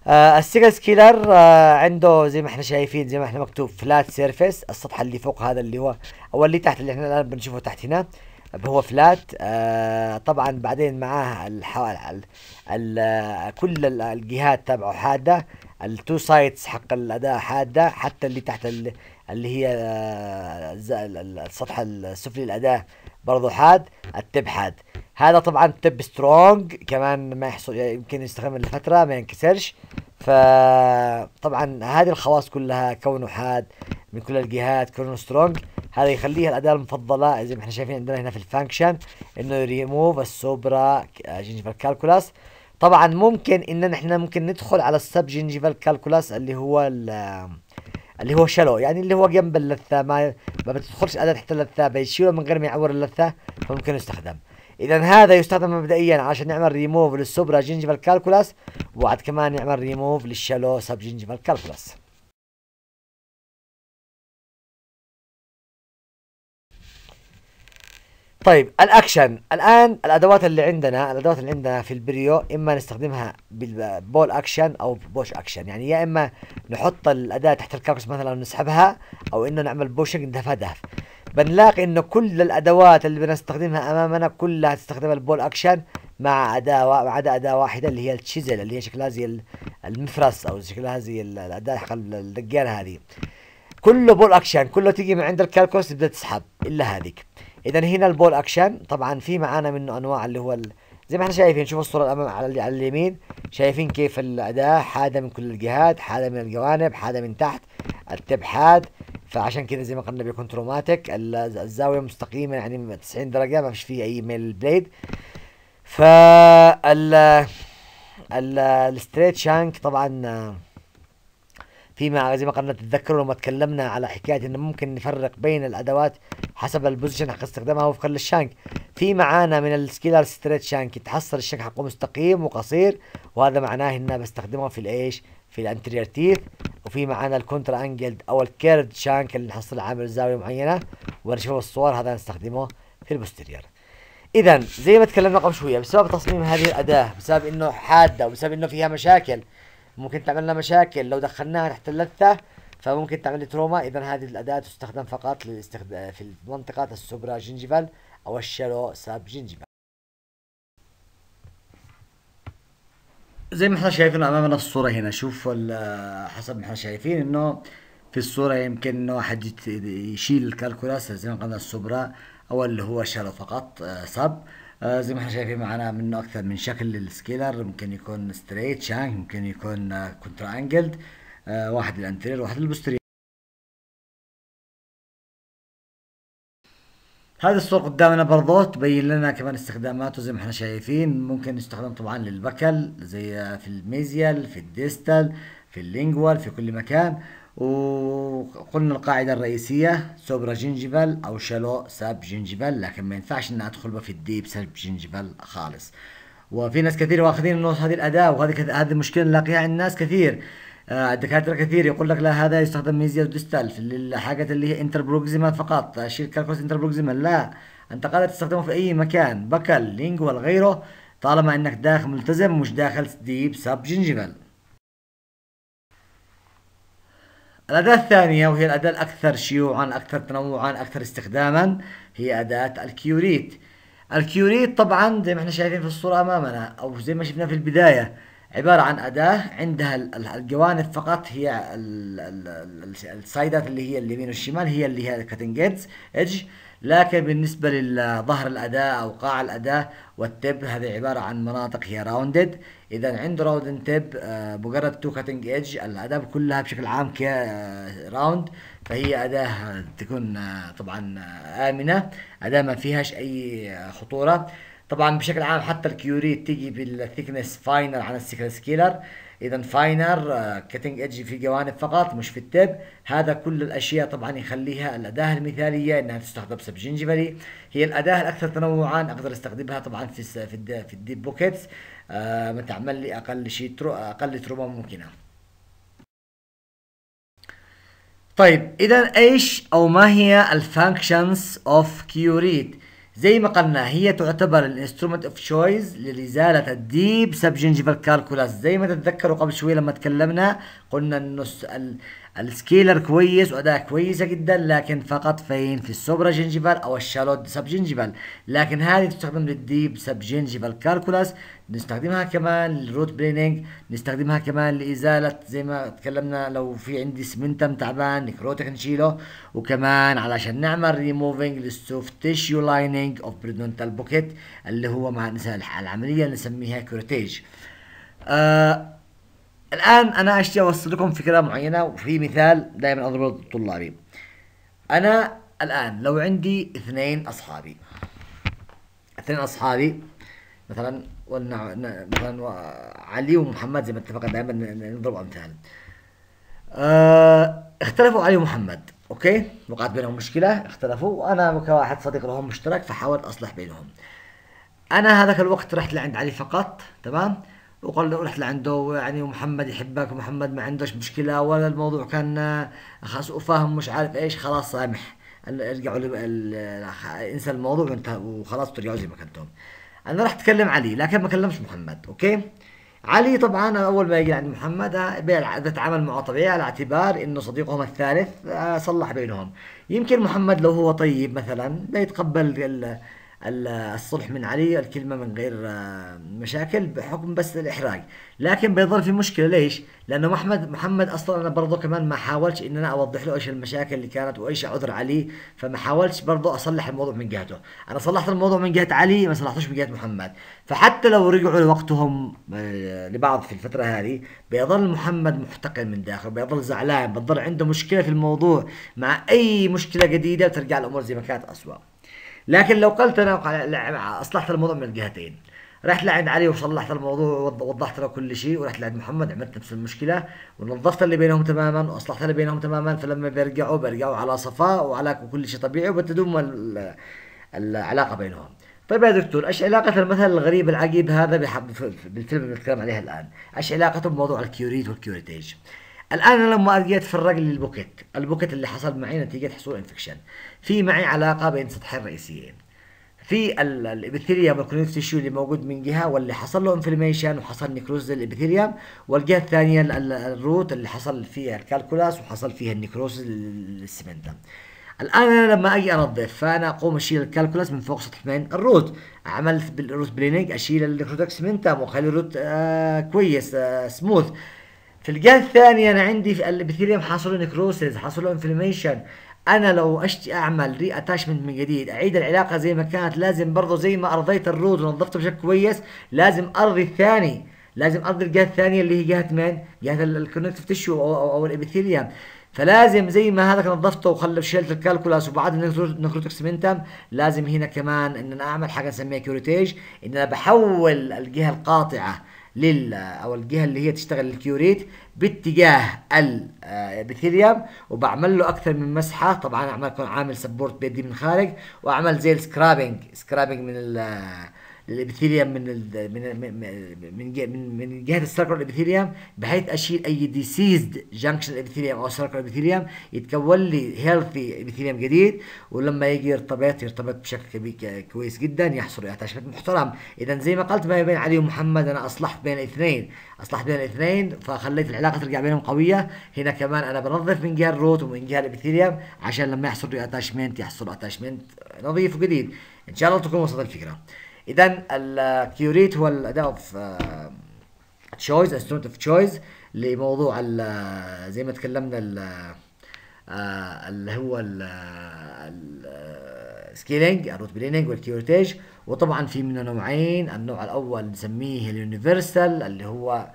آه السيكرس آه عنده زي ما احنا شايفين زي ما احنا مكتوب فلات سيرفيس السطح اللي فوق هذا اللي هو او اللي تحت اللي احنا الان بنشوفه تحت هنا هو فلات آه طبعا بعدين معاه الحوال ال ال كل الجهات تبعه حاده التو سايدز حق الاداه حاده حتى اللي تحت اللي هي آه، السطح السفلي الاداه برضه حاد التب حاد هذا طبعا تب سترونج كمان ما يحصل يمكن يستخدم لفتره ما ينكسرش فطبعا هذه الخواص كلها كونه حاد من كل الجهات كونه سترونج هذا يخليها الاداه المفضله زي ما احنا شايفين عندنا هنا في الفانكشن انه ريموف السوبرا جينجيفال كالكولاس طبعا ممكن ان احنا ممكن ندخل على السب جينجيفال كالكولاس اللي هو آه، اللي هو شالو يعني اللي هو جنب اللثه ما ما بتدخلش اداه تحت اللثه بيشيله من غير ما يعور اللثه فممكن يستخدم اذا هذا يستخدم مبدئيا عشان نعمل ريموف للسوبرا جينجيفال كالكولاس وبعد كمان نعمل ريموف للشالو سب جينجيفال كالكولاس طيب الاكشن الان الادوات اللي عندنا الادوات اللي عندنا في البريو اما نستخدمها بالبول اكشن او بوش اكشن يعني يا اما نحط الاداه تحت الكاكوس مثلا ونسحبها او انه نعمل بوشنج دفا دف بنلاقي انه كل الادوات اللي بنستخدمها امامنا كلها تستخدم البول اكشن مع اداه ما عدا اداه واحده اللي هي التشيزل اللي هي شكلها زي المفرس او شكلها زي الاداه حق الدقيانه هذه كله بول اكشن كله تيجي من عند الكالكوس تبدا تسحب الا هذيك اذا هنا البول اكشن طبعا في معانا منه انواع اللي هو ال... زي ما احنا شايفين شوف الصوره الامام على, على اليمين شايفين كيف الاداه حاده من كل الجهات حاده من الجوانب حاده من تحت التب حاد فعشان كذا زي ما قلنا بيكون تروماتيك الزاويه مستقيمه يعني 90 درجه ما فيش فيه اي ميل بليد فال ال الستريت شانك طبعا فيما زي ما قلنا تتذكروا لما تكلمنا على حكايه انه ممكن نفرق بين الادوات حسب البوزيشن حق استخدامها وفقا للشانك في معانا من السكيلر ستريت شانك تحصل الشانك حقه مستقيم وقصير وهذا معناه انه بستخدمه في الايش في الانتريير تيث وفي معانا الكونترا انجلد او الكيرد شانك اللي نحصل عامل زاويه معينه ونشوف الصور هذا نستخدمه في البوستيرير اذا زي ما تكلمنا قبل شويه بسبب تصميم هذه الاداه بسبب انه حاده وبسبب انه فيها مشاكل ممكن تعمل لنا مشاكل لو دخلناها تحت اللثة فممكن تعمل لي تروما إذا هذه الأداة تستخدم فقط للاستخدام في المنطقة السوبرا جنجيفال أو الشالو ساب جنجيفال زي ما احنا شايفين امامنا الصورة هنا شوف حسب ما احنا شايفين انه في الصورة يمكن انه واحد يشيل الكالكولاس زي ما قلنا السوبرا او اللي هو شالو فقط آه، سب آه زي ما احنا شايفين معانا منه اكثر من شكل للسكيلر ممكن يكون ستريت شانك ممكن يكون آه كونترا انجلد آه واحد للانتيرير واحد للبوستيرير هذا الصور قدامنا برضه تبين لنا كمان استخداماته زي ما احنا شايفين ممكن يستخدم طبعا للبكل زي في الميزيال في الديستال في اللينجوال في كل مكان وقلنا القاعدة الرئيسية سوبرا جنجيفال أو شالو ساب جنجيفال لكن ما ينفعش إن أدخل بقى في الديب ساب جنجيفال خالص وفي ناس كثير واخذين انه هذه الاداه وهذه هذه مشكله نلاقيها عند الناس كثير آه، الدكاتره كثير يقول لك لا هذا يستخدم ميزيا وديستال للحاجات اللي هي انتربروكزيمال فقط شيل كالكوس انتربروكزيمال لا انت قادر تستخدمه في اي مكان بكل لينجوال غيره طالما انك داخل ملتزم مش داخل ديب ساب جنجيفال الأداة الثانية وهي الأداة الأكثر شيوعا أكثر تنوعا أكثر استخداما هي أداة الكيوريت الكيوريت طبعا زي ما احنا شايفين في الصورة أمامنا أو زي ما شفنا في البداية عبارة عن أداة عندها الجوانب فقط هي السايدات اللي هي اليمين والشمال هي اللي هي الكاتنج ايدج لكن بالنسبة لظهر الأداة أو قاع الأداة والتب هذه عبارة عن مناطق هي راوندد اذا عند راوند آه، تيب مجرد تو كاتنج ايدج الاداه كلها بشكل عام ك راوند آه، فهي اداه تكون آه، طبعا امنه اداه ما فيهاش اي خطوره طبعا بشكل عام حتى الكيوري تيجي بالثيكنس فاينر عن السكيلر كيلر اذا فاينر كاتنج ايدج في جوانب فقط مش في التب هذا كل الاشياء طبعا يخليها الاداه المثاليه انها تستخدم سبجنجفالي هي الاداه الاكثر تنوعا اقدر استخدمها طبعا في في الديب بوكيتس آه، ما تعمل لي اقل شيء اقل تروما ممكنه طيب اذا ايش او ما هي الفانكشنز اوف كيوريت زي ما قلنا هي تعتبر الانسترومنت اوف تشويس لازاله الديب سبجنجيفال كالكولاس زي ما تتذكروا قبل شوي لما تكلمنا قلنا انه السكيلر كويس واداء كويسه جدا لكن فقط فين في السوبرا جنجيفال او الشالوت سب جنجيفال لكن هذه تستخدم للديب سب جنجيفال كالكولاس نستخدمها كمان للروت بليننج نستخدمها كمان لازاله زي ما اتكلمنا لو في عندي سمنتم تعبان نكروتك نشيله وكمان علشان نعمل ريموفينج للسوفت تيشيو لايننج اوف بريدونتال بوكيت اللي هو مع العمليه نسميها كورتيج آه الآن أنا أشتي أوصل لكم فكرة معينة وفي مثال دائما أضربه لطلابي أنا الآن لو عندي اثنين أصحابي اثنين أصحابي مثلا ون... مثلا علي ومحمد زي ما اتفقنا دائما نضرب أمثال أه... اختلفوا علي ومحمد اوكي وقعت بينهم مشكله اختلفوا وانا كواحد صديق لهم مشترك فحاولت اصلح بينهم انا هذاك الوقت رحت لعند علي فقط تمام وقال له رحت لعنده يعني ومحمد يحبك ومحمد ما عندوش مشكله ولا الموضوع كان خلاص وفاهم مش عارف ايش خلاص سامح ارجعوا انسى الموضوع وخلاص ترجعوا زي ما كنتم انا رحت اتكلم علي لكن ما كلمش محمد اوكي علي طبعا اول ما يجي عند محمد بتعامل معه طبيعي على اعتبار انه صديقهم الثالث آه، صلح بينهم يمكن محمد لو هو طيب مثلا بيتقبل الصلح من علي الكلمة من غير آه، مشاكل بحكم بس الإحراج لكن بيظل في مشكلة ليش لأنه محمد محمد أصلا أنا برضه كمان ما حاولتش إن أنا أوضح له إيش المشاكل اللي كانت وإيش عذر علي فما حاولتش برضه أصلح الموضوع من جهته أنا صلحت الموضوع من جهة علي ما صلحتوش من جهة محمد فحتى لو رجعوا لوقتهم آه، لبعض في الفترة هذه بيظل محمد محتقن من داخل بيظل زعلان بتظل عنده مشكلة في الموضوع مع أي مشكلة جديدة بترجع الأمور زي ما كانت أسوأ لكن لو قلت انا اصلحت الموضوع من الجهتين رحت لعند علي وصلحت الموضوع ووضحت له كل شيء ورحت لعند محمد عملت نفس المشكله ونظفت اللي بينهم تماما واصلحت اللي بينهم تماما فلما بيرجعوا بيرجعوا على صفاء وعلى كل شيء طبيعي وبتدوم العلاقه بينهم طيب يا دكتور ايش علاقه المثل الغريب العجيب هذا بالفيلم اللي بنتكلم عليه الان ايش علاقته بموضوع الكيوريت والكيوريتيج الان انا لما اجيت في الرجل للبوكيت البوكيت اللي حصل معي نتيجه حصول انفكشن في معي علاقه بين سطحين رئيسيين في الابيثيليوم الكونكتيف تيشو اللي موجود من جهه واللي حصل له انفلاميشن وحصل نيكروز للابيثيليوم والجهه الثانيه الروت اللي حصل فيها الكالكولاس وحصل فيها النيكروز للسمنتم الان انا لما اجي انظف فانا اقوم اشيل الكالكولاس من فوق سطح مين الروت عملت بالروت بليننج اشيل الكروتكس سمنتم واخلي الروت آه كويس آه سموث في الجهه الثانيه انا عندي في الابيثيليوم حصلوا له نكروسز حصلوا له انفلاميشن انا لو اشتي اعمل ري اتاشمنت من جديد اعيد العلاقه زي ما كانت لازم برضه زي ما ارضيت الرود ونظفته بشكل كويس لازم ارضي الثاني لازم ارضي الجهه الثانيه اللي هي جهه من؟ جهه الكونكتيف تشو او, أو, أو الابيثيليوم فلازم زي ما هذاك نظفته وخلف شلت الكالكولاس وبعد النكروتكس منتم لازم هنا كمان ان انا اعمل حاجه نسميها كيوريتيج ان انا بحول الجهه القاطعه لل او الجهه اللي هي تشتغل الكيوريت باتجاه الابيثيليوم آه، وبعمل له اكثر من مسحه طبعا اعمل عامل سبورت بيدي من خارج واعمل زي السكرابنج سكرابنج من الابيثيليوم من من من من من جهه السيركل الابيثيليوم بحيث اشيل اي ديسيزد جانكشن ابيثيليوم او سيركل ابيثيليوم يتكون لي هيلثي ابيثيليوم جديد ولما يجي يرتبط يرتبط بشكل كبير كويس جدا يحصل اعتشمت محترم اذا زي ما قلت ما بين علي ومحمد انا اصلحت بين الاثنين اصلحت بين الاثنين فخليت العلاقه ترجع بينهم قويه هنا كمان انا بنظف من جهه الروت ومن جهه الابيثيليوم عشان لما يحصل ري اتاشمنت يحصل اتاشمنت نظيف وجديد ان شاء الله تكون وصلت الفكره اذا الكيوريت هو الاداء اوف تشويز انسترومنت اوف تشويز لموضوع آه، زي ما تكلمنا آه، آه، اللي هو السكيلينج الروت بلينينج والكيوريتيج وطبعا في منه نوعين النوع الاول نسميه اليونيفرسال اللي هو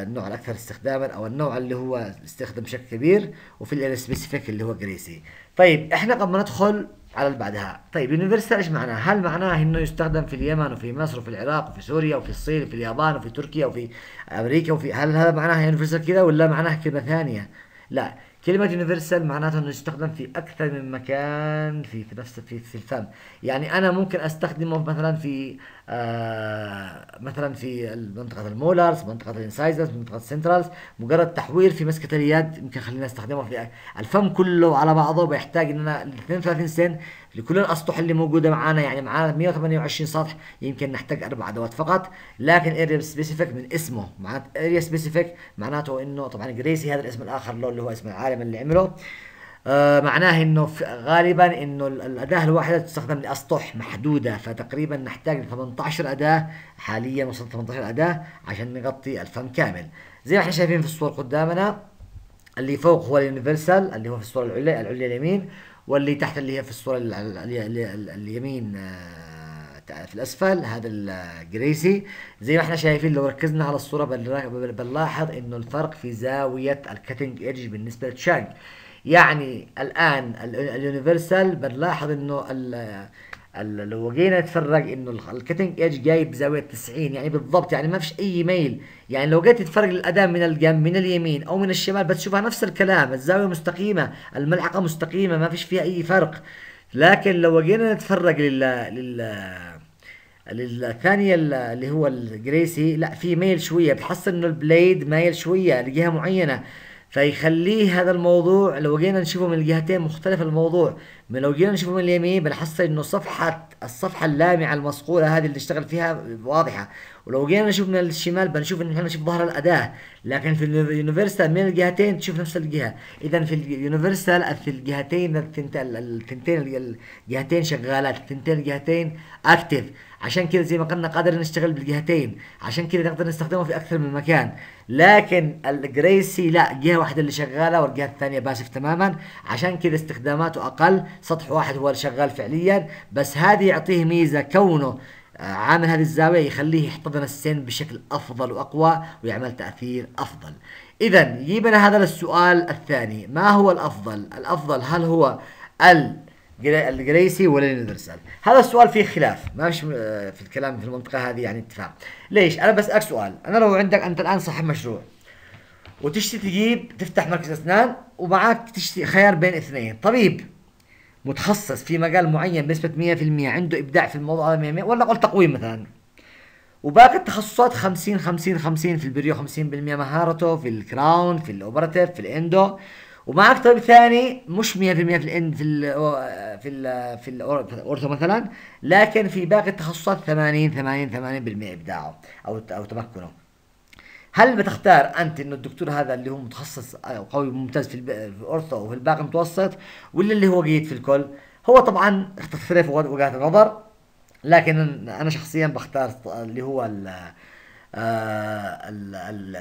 النوع الاكثر استخداما او النوع اللي هو استخدم بشكل كبير وفي السبيسيفيك اللي هو جريسي طيب احنا قبل ما ندخل على اللي بعدها طيب يونيفرسال ايش معناه هل معناه انه يستخدم في اليمن وفي مصر وفي العراق وفي سوريا وفي الصين وفي اليابان وفي تركيا وفي امريكا وفي هل هذا معناه يونيفرسال كذا ولا معناه كلمه ثانيه لا كلمة يونيفرسال معناته انه يستخدم في اكثر من مكان في في نفس في, في الفم يعني انا ممكن استخدمه مثلا في آه، مثلا في منطقه المولارز منطقه الانسايزرز منطقه السنترالز مجرد تحوير في مسكه اليد يمكن خلينا نستخدمها في الفم كله على بعضه بيحتاج ان انا 32 سن لكل الاسطح اللي موجوده معانا يعني معانا 128 سطح يمكن نحتاج اربع ادوات فقط لكن اريا سبيسيفيك من اسمه معناته اريا سبيسيفيك معناته انه طبعا جريسي هذا الاسم الاخر له اللي هو اسم العالم اللي عمله آه، معناه انه غالبا انه الاداه الواحده تستخدم لاسطح محدوده فتقريبا نحتاج ل 18 اداه حاليا وصلت 18 اداه عشان نغطي الفم كامل زي ما احنا شايفين في الصور قدامنا اللي فوق هو اليونيفرسال اللي هو في الصوره العليا العليا اليمين واللي تحت اللي هي في الصوره اليمين آه، في الاسفل هذا الجريسي زي ما احنا شايفين لو ركزنا على الصوره بنلاحظ انه الفرق في زاويه الكتنج ايدج بالنسبه لتشانج يعني الان اليونيفرسال بنلاحظ انه لو جينا نتفرج انه الكاتنج ايدج جاي بزاويه 90 يعني بالضبط يعني ما فيش اي ميل يعني لو جيت تتفرج الاداء من الجنب من اليمين او من الشمال بتشوفها نفس الكلام الزاويه مستقيمه الملعقه مستقيمه ما فيش فيها اي فرق لكن لو جينا نتفرج لل لل الثانية اللي هو الجريسي لا في ميل شوية بتحس انه البليد مايل شوية لجهة معينة فيخليه هذا الموضوع لو جينا نشوفه من الجهتين مختلف الموضوع من لو جينا نشوفه من اليمين بنحصل انه صفحة الصفحة اللامعة المصقولة هذه اللي اشتغل فيها واضحة ولو جينا نشوف من الشمال بنشوف انه احنا نشوف ظهر الأداة لكن في اليونيفرسال من الجهتين تشوف نفس الجهة إذا في اليونيفرسال في الجهتين الثنتين الجهتين شغالات الثنتين الجهتين أكتف عشان كده زي ما قلنا قادر نشتغل بالجهتين عشان كده نقدر نستخدمه في اكثر من مكان لكن الجريسي لا جهه واحده اللي شغاله والجهه الثانيه باسف تماما عشان كده استخداماته اقل سطح واحد هو اللي شغال فعليا بس هذه يعطيه ميزه كونه آه، عامل هذه الزاويه يخليه يحتضن السن بشكل افضل واقوى ويعمل تاثير افضل اذا يجيبنا هذا السؤال الثاني ما هو الافضل الافضل هل هو ال الجريسي ولا اليونيفرسال هذا السؤال فيه خلاف ما فيش آه، في الكلام في المنطقه هذه يعني اتفاق ليش انا بسالك سؤال انا لو عندك انت الان صاحب مشروع وتشتي تجيب تفتح مركز اسنان ومعك تشتي خيار بين اثنين طبيب متخصص في مجال معين بنسبه 100% عنده ابداع في الموضوع هذا 100% ولا قول تقويم مثلا وباقي التخصصات 50 50 50 في البريو 50% مهارته في الكراون في الاوبرتيف في الاندو ومعك طبيب ثاني مش 100% في الـ في الـ في الـ في الاورثو مثلا لكن في باقي التخصصات 80 80 80% ابداعه او او تمكنه هل بتختار انت انه الدكتور هذا اللي هو متخصص او قوي ممتاز في الاورثو وفي الباقي المتوسط ولا اللي هو جيد في الكل هو طبعا تختلف وجهات النظر لكن انا شخصيا بختار اللي هو آه،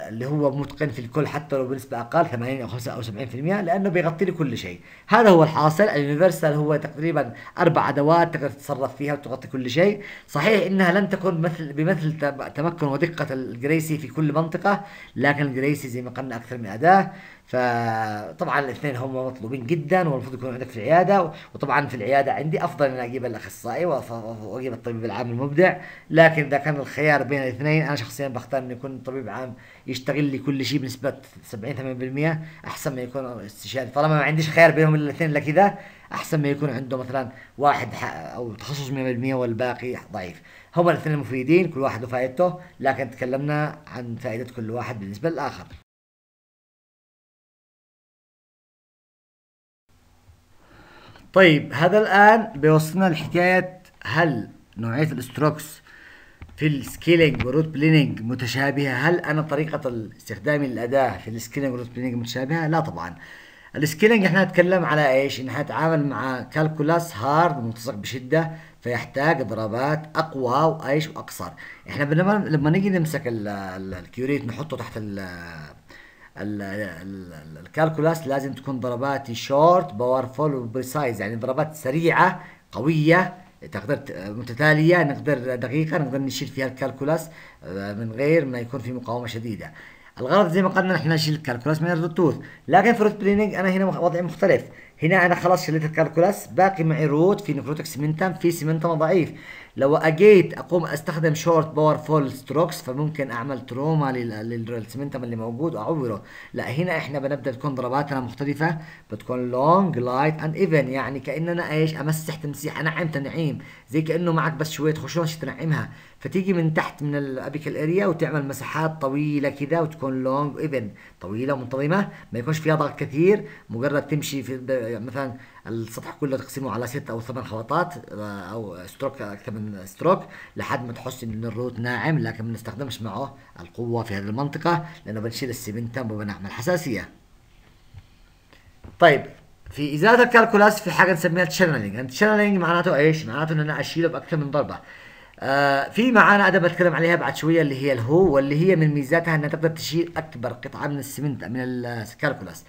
اللي هو متقن في الكل حتى لو بنسبة أقل 80 أو 75% لأنه بيغطي لي كل شيء هذا هو الحاصل اليونيفرسال هو تقريبا أربع أدوات تقدر تتصرف فيها وتغطي كل شيء صحيح إنها لن تكون مثل بمثل تمكن ودقة الجريسي في كل منطقة لكن الجريسي زي ما قلنا أكثر من أداة فطبعا الاثنين هم مطلوبين جدا والمفروض يكونوا عندك في العياده وطبعا في العياده عندي افضل ان اجيب الاخصائي واجيب الطبيب العام المبدع لكن اذا كان الخيار بين الاثنين انا شخصيا بختار انه يكون طبيب عام يشتغل لي كل شيء بنسبه 70 80% احسن ما يكون استشاري طالما ما عنديش خيار بينهم الاثنين الا كذا احسن ما يكون عنده مثلا واحد او تخصص 100% والباقي ضعيف هم الاثنين مفيدين كل واحد وفائدته لكن تكلمنا عن فائده كل واحد بالنسبه للاخر طيب هذا الآن بيوصلنا لحكاية هل نوعية الاستروكس في السكيلينج والروت بليننج متشابهة هل أنا طريقة استخدامي للأداة في السكيلينج والروت بليننج متشابهة؟ لا طبعا السكيلينج احنا هنتكلم على ايش؟ ان هتعامل مع كالكولاس هارد ملتصق بشده فيحتاج ضربات اقوى وايش واقصر. احنا لما نيجي نمسك الكيوريت نحطه تحت الكالكولاس لازم تكون ضرباتي شورت باورفول وبريسايز يعني ضربات سريعه قويه تقدر متتاليه نقدر دقيقه نقدر نشيل فيها الكالكولاس آه، من غير ما يكون في مقاومه شديده الغرض زي ما قلنا احنا نشيل الكالكولاس من الروتوث لكن في روت بليننج انا هنا وضعي مختلف هنا انا خلاص شليت الكالكولاس باقي معي روت في نكروتك سمنتم في سمنتم ضعيف لو اجيت اقوم استخدم شورت باور فول ستروكس فممكن اعمل تروما للسمنتم اللي موجود واعوره لا هنا احنا بنبدا تكون ضرباتنا مختلفه بتكون لونج لايت اند ايفن يعني كاننا ايش امسح تمسيح انعم تنعيم زي كانه معك بس شويه خشوش تنعمها فتيجي من تحت من الابيكال اريا وتعمل مساحات طويله كذا وتكون لونج ايفن طويله ومنتظمه ما يكونش فيها ضغط كثير مجرد تمشي في مثلا السطح كله تقسمه على ست او ثمان خبطات آه، او ستروك اكثر من ستروك لحد ما تحس ان الروت ناعم لكن ما بنستخدمش معه القوه في هذه المنطقه لانه بنشيل السمنتم وبنعمل حساسيه طيب في ازاله الكالكولاس في حاجه نسميها تشنلينج، يعني التشنلينج معناته ايش معناته ان انا اشيله باكثر من ضربه آه في معانا ادب بتكلم عليها بعد شويه اللي هي الهو واللي هي من ميزاتها انها تقدر تشيل اكبر قطعه من السمنت من الكالكولاس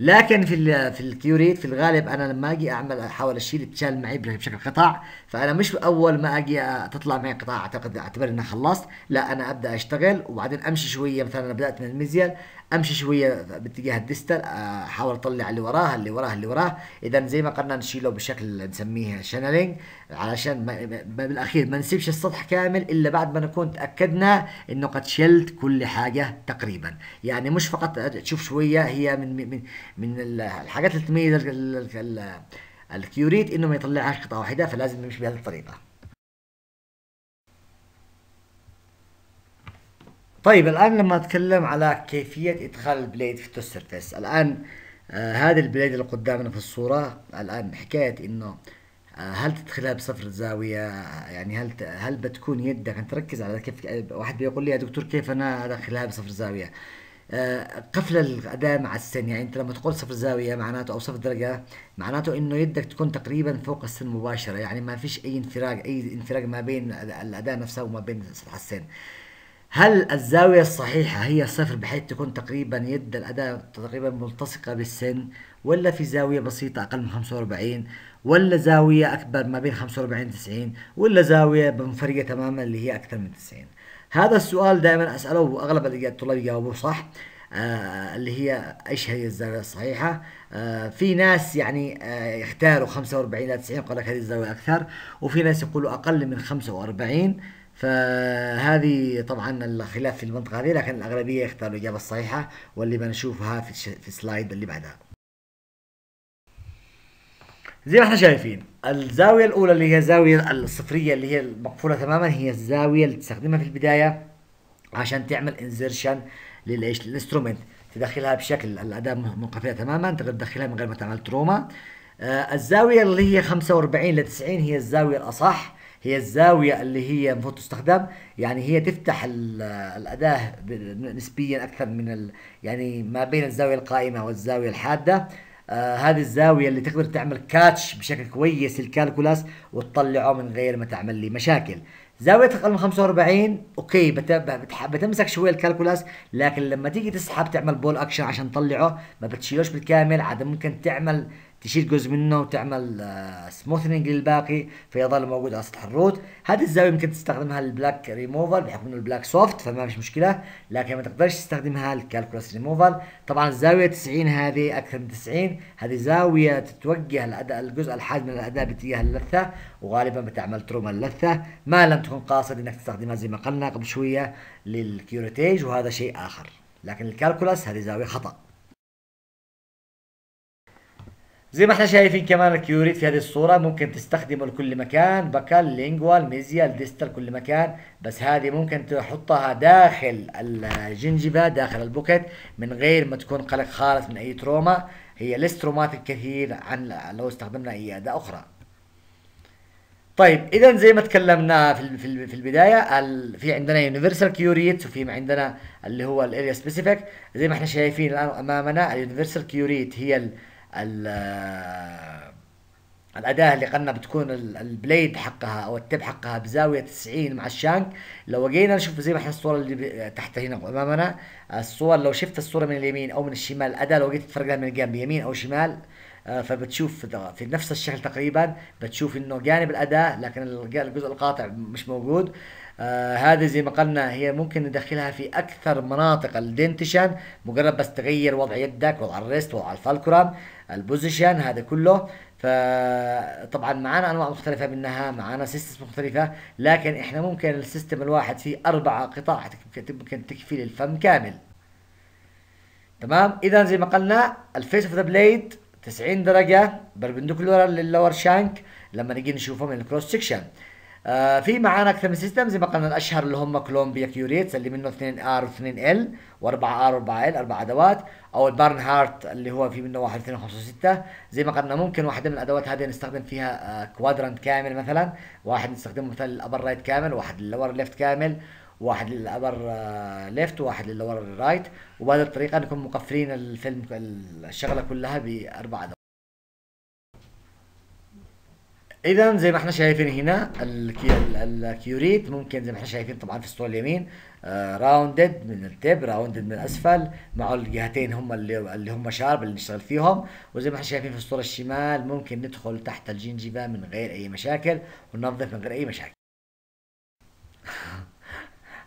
لكن في في الكيوريت في الغالب انا لما اجي اعمل احاول اشيل تشال معي بشكل قطع فانا مش اول ما اجي تطلع معي قطاع اعتقد اعتبر اني خلصت لا انا ابدا اشتغل وبعدين امشي شويه مثلا انا بدات من الميزيال امشي شويه باتجاه الديستال احاول اطلع اللي وراه اللي وراه اللي وراه اذا زي ما قلنا نشيله بشكل نسميه شانلينج علشان ما بالاخير ما نسيبش السطح كامل الا بعد ما نكون تاكدنا انه قد شلت كل حاجه تقريبا يعني مش فقط تشوف شويه هي من من من الحاجات اللي تميز الكيوريت انه ما يطلعهاش قطعه واحده فلازم نمشي بهذه الطريقه طيب الان لما اتكلم على كيفيه ادخال البليد في سيرفيس الان آه هذه البليد اللي قدامنا في الصوره الان حكايه انه آه، هل تدخلها بصفر زاوية يعني هل هل بتكون يدك انت ركز على كيف واحد بيقول لي يا دكتور كيف انا ادخلها بصفر زاوية آه، قفل الاداء مع السن يعني انت لما تقول صفر زاويه معناته او صفر درجه معناته انه يدك تكون تقريبا فوق السن مباشره يعني ما فيش اي انفراج اي انفراج ما بين الاداء نفسه وما بين سطح السن هل الزاوية الصحيحة هي صفر بحيث تكون تقريبا يد الأداة تقريبا ملتصقة بالسن ولا في زاوية بسيطة أقل من 45 ولا زاوية أكبر ما بين 45 و 90 ولا زاوية منفرجة تماما اللي هي أكثر من 90 هذا السؤال دائما اساله واغلب الطلاب يجاوبوه صح آه اللي هي ايش هي الزاويه الصحيحه آه في ناس يعني آه يختاروا 45 الى 90 يقول لك هذه الزاويه اكثر وفي ناس يقولوا اقل من 45 فهذه طبعا الخلاف في المنطقه هذه لكن الاغلبيه يختاروا الاجابه الصحيحه واللي بنشوفها في السلايد اللي بعدها زي ما احنا شايفين الزاوية الأولى اللي هي الزاوية الصفرية اللي هي المقفولة تماما هي الزاوية اللي تستخدمها في البداية عشان تعمل انزرشن للايش للانسترومنت تدخلها بشكل الأداة منقفلة تماما تقدر تدخلها من غير ما تعمل تروما آه الزاوية اللي هي 45 ل 90 هي الزاوية الأصح هي الزاوية اللي هي المفروض تستخدم يعني هي تفتح الأداة نسبيا أكثر من يعني ما بين الزاوية القائمة والزاوية الحادة آه هذه الزاويه اللي تقدر تعمل كاتش بشكل كويس الكالكولاس وتطلعه من غير ما تعمل لي مشاكل زاويه اقل من 45 اوكي بتمسك شويه الكالكولاس لكن لما تيجي تسحب تعمل بول اكشن عشان تطلعه ما بتشيلوش بالكامل عاد ممكن تعمل تشيل جزء منه وتعمل سموثنج آه، للباقي فيظل موجود على سطح الروت هذه الزاويه ممكن تستخدمها البلاك ريموفر بحكم انه البلاك سوفت فما فيش مشكله لكن ما تقدرش تستخدمها الكالكولس ريموفر طبعا الزاويه 90 هذه اكثر من 90 هذه زاويه تتوجه الاداء الجزء الحاد من الاداء باتجاه اللثه وغالبا بتعمل تروما اللثه ما لم تكن قاصد انك تستخدمها زي ما قلنا قبل شويه للكيوريتيج وهذا شيء اخر لكن الكالكولس هذه زاويه خطا زي ما احنا شايفين كمان الكيوريت في هذه الصورة ممكن تستخدمه لكل مكان بكال لينجوال ميزيال ديستال كل مكان بس هذه ممكن تحطها داخل الجنجبة داخل البوكت من غير ما تكون قلق خالص من اي تروما هي ليست تروماتيك كثير عن لو استخدمنا اي اداة اخرى طيب اذا زي ما تكلمنا في في البدايه في عندنا يونيفرسال كيوريت وفي عندنا اللي هو الاريا سبيسيفيك زي ما احنا شايفين الان امامنا اليونيفرسال كيوريت هي الأداة اللي قلنا بتكون البليد حقها أو التب حقها بزاوية 90 مع الشانك لو جينا نشوف زي ما احنا الصورة اللي تحت هنا أمامنا الصور لو شفت الصورة من اليمين أو من الشمال الأداة لو جيت تفرقها من الجنب يمين أو شمال آه، فبتشوف في نفس الشكل تقريبا بتشوف انه جانب الاداه لكن الجزء القاطع مش موجود آه هذه زي ما قلنا هي ممكن ندخلها في اكثر مناطق الدنتشن مجرد بس تغير وضع يدك وضع الريست وضع الفالكورام البوزيشن هذا كله فطبعا معانا انواع مختلفه منها معانا سيستم مختلفه لكن احنا ممكن السيستم الواحد فيه اربع قطاع ممكن تكفي للفم كامل تمام اذا زي ما قلنا الفيس اوف ذا بليد 90 درجه بربندكولار للور شانك لما نجي نشوفه من الكروس سكشن آه، في معانا اكثر من سيستم زي ما قلنا الاشهر اللي هم كولومبيا كيوريتس اللي منه 2 ار و2 ال و4 ار و4 ال اربع ادوات او البارن هارت اللي هو في منه 1 2 5 6 زي ما قلنا ممكن واحده من الادوات هذه نستخدم فيها كوادرانت آه، كوادرنت كامل مثلا واحد نستخدمه مثلا الابر رايت كامل واحد اللور ليفت كامل واحد للابر ليفت وواحد للور رايت وبهذه الطريقه نكون مقفلين الفيلم الشغله كلها باربع ادوات اذا زي ما احنا شايفين هنا الكيوريت ممكن زي ما احنا شايفين طبعا في السطور اليمين راوندد آه، من التب راوندد من الاسفل مع الجهتين هم اللي اللي هم شارب اللي نشتغل فيهم وزي ما احنا شايفين في السطور الشمال ممكن ندخل تحت الجنجبه من غير اي مشاكل وننظف من غير اي مشاكل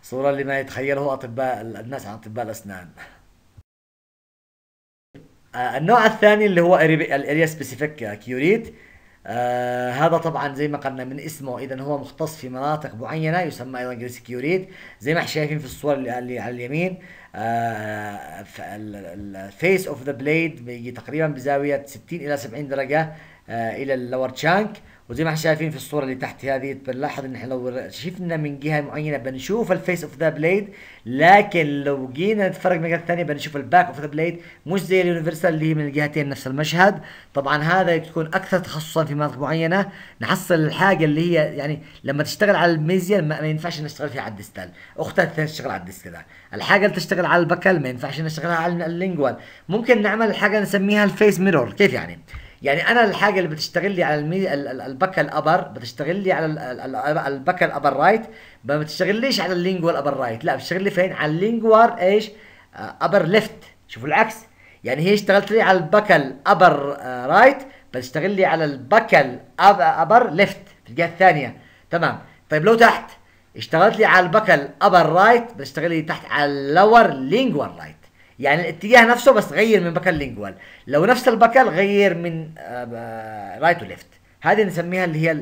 صوره اللي ما يتخيله اطباء الناس عن اطباء الاسنان آه، النوع الثاني اللي هو الاريا سبيسيفيك كيوريت آه هذا طبعا زي ما قلنا من اسمه اذا هو مختص في مناطق معينه يسمى ايضا جريسكيوريد زي ما احنا شايفين في الصور اللي على اليمين الفيس اوف ذا بليد بيجي تقريبا بزاويه 60 الى 70 درجه آه الى اللور تشانك وزي ما احنا شايفين في الصوره اللي تحت هذه بنلاحظ ان احنا لو شفنا من جهه معينه بنشوف الفيس اوف ذا بليد لكن لو جينا نتفرج من الجهه الثانيه بنشوف الباك اوف ذا بليد مش زي اليونيفرسال اللي هي من الجهتين نفس المشهد طبعا هذا تكون اكثر تخصصا في مناطق معينه نحصل الحاجه اللي هي يعني لما تشتغل على الميزيان ما, ينفعش نشتغل فيها على الديستال اختها الثانيه تشتغل على الديستال الحاجه اللي تشتغل على البكل ما ينفعش نشتغلها على اللينجوال ممكن نعمل حاجه نسميها الفيس ميرور كيف يعني يعني انا الحاجه اللي بتشتغل لي على المي... الباك الابر بتشتغل لي على الباك الابر رايت ما بتشتغليش على اللينجوال ابر رايت لا بتشتغل لي فين على اللينجوال ايش آه، ابر ليفت شوفوا العكس يعني هي اشتغلت لي على الباكل ابر رايت آه، بتشتغل لي على الباكل ابر ليفت في الجهه الثانيه تمام طيب لو تحت اشتغلت لي على الباكل ابر رايت بتشتغل لي تحت على اللور لينجوال رايت يعني الاتجاه نفسه بس غير من باكال لينجوال لو نفس الباكال غير من رايت آه، وليفت هذه نسميها اللي هي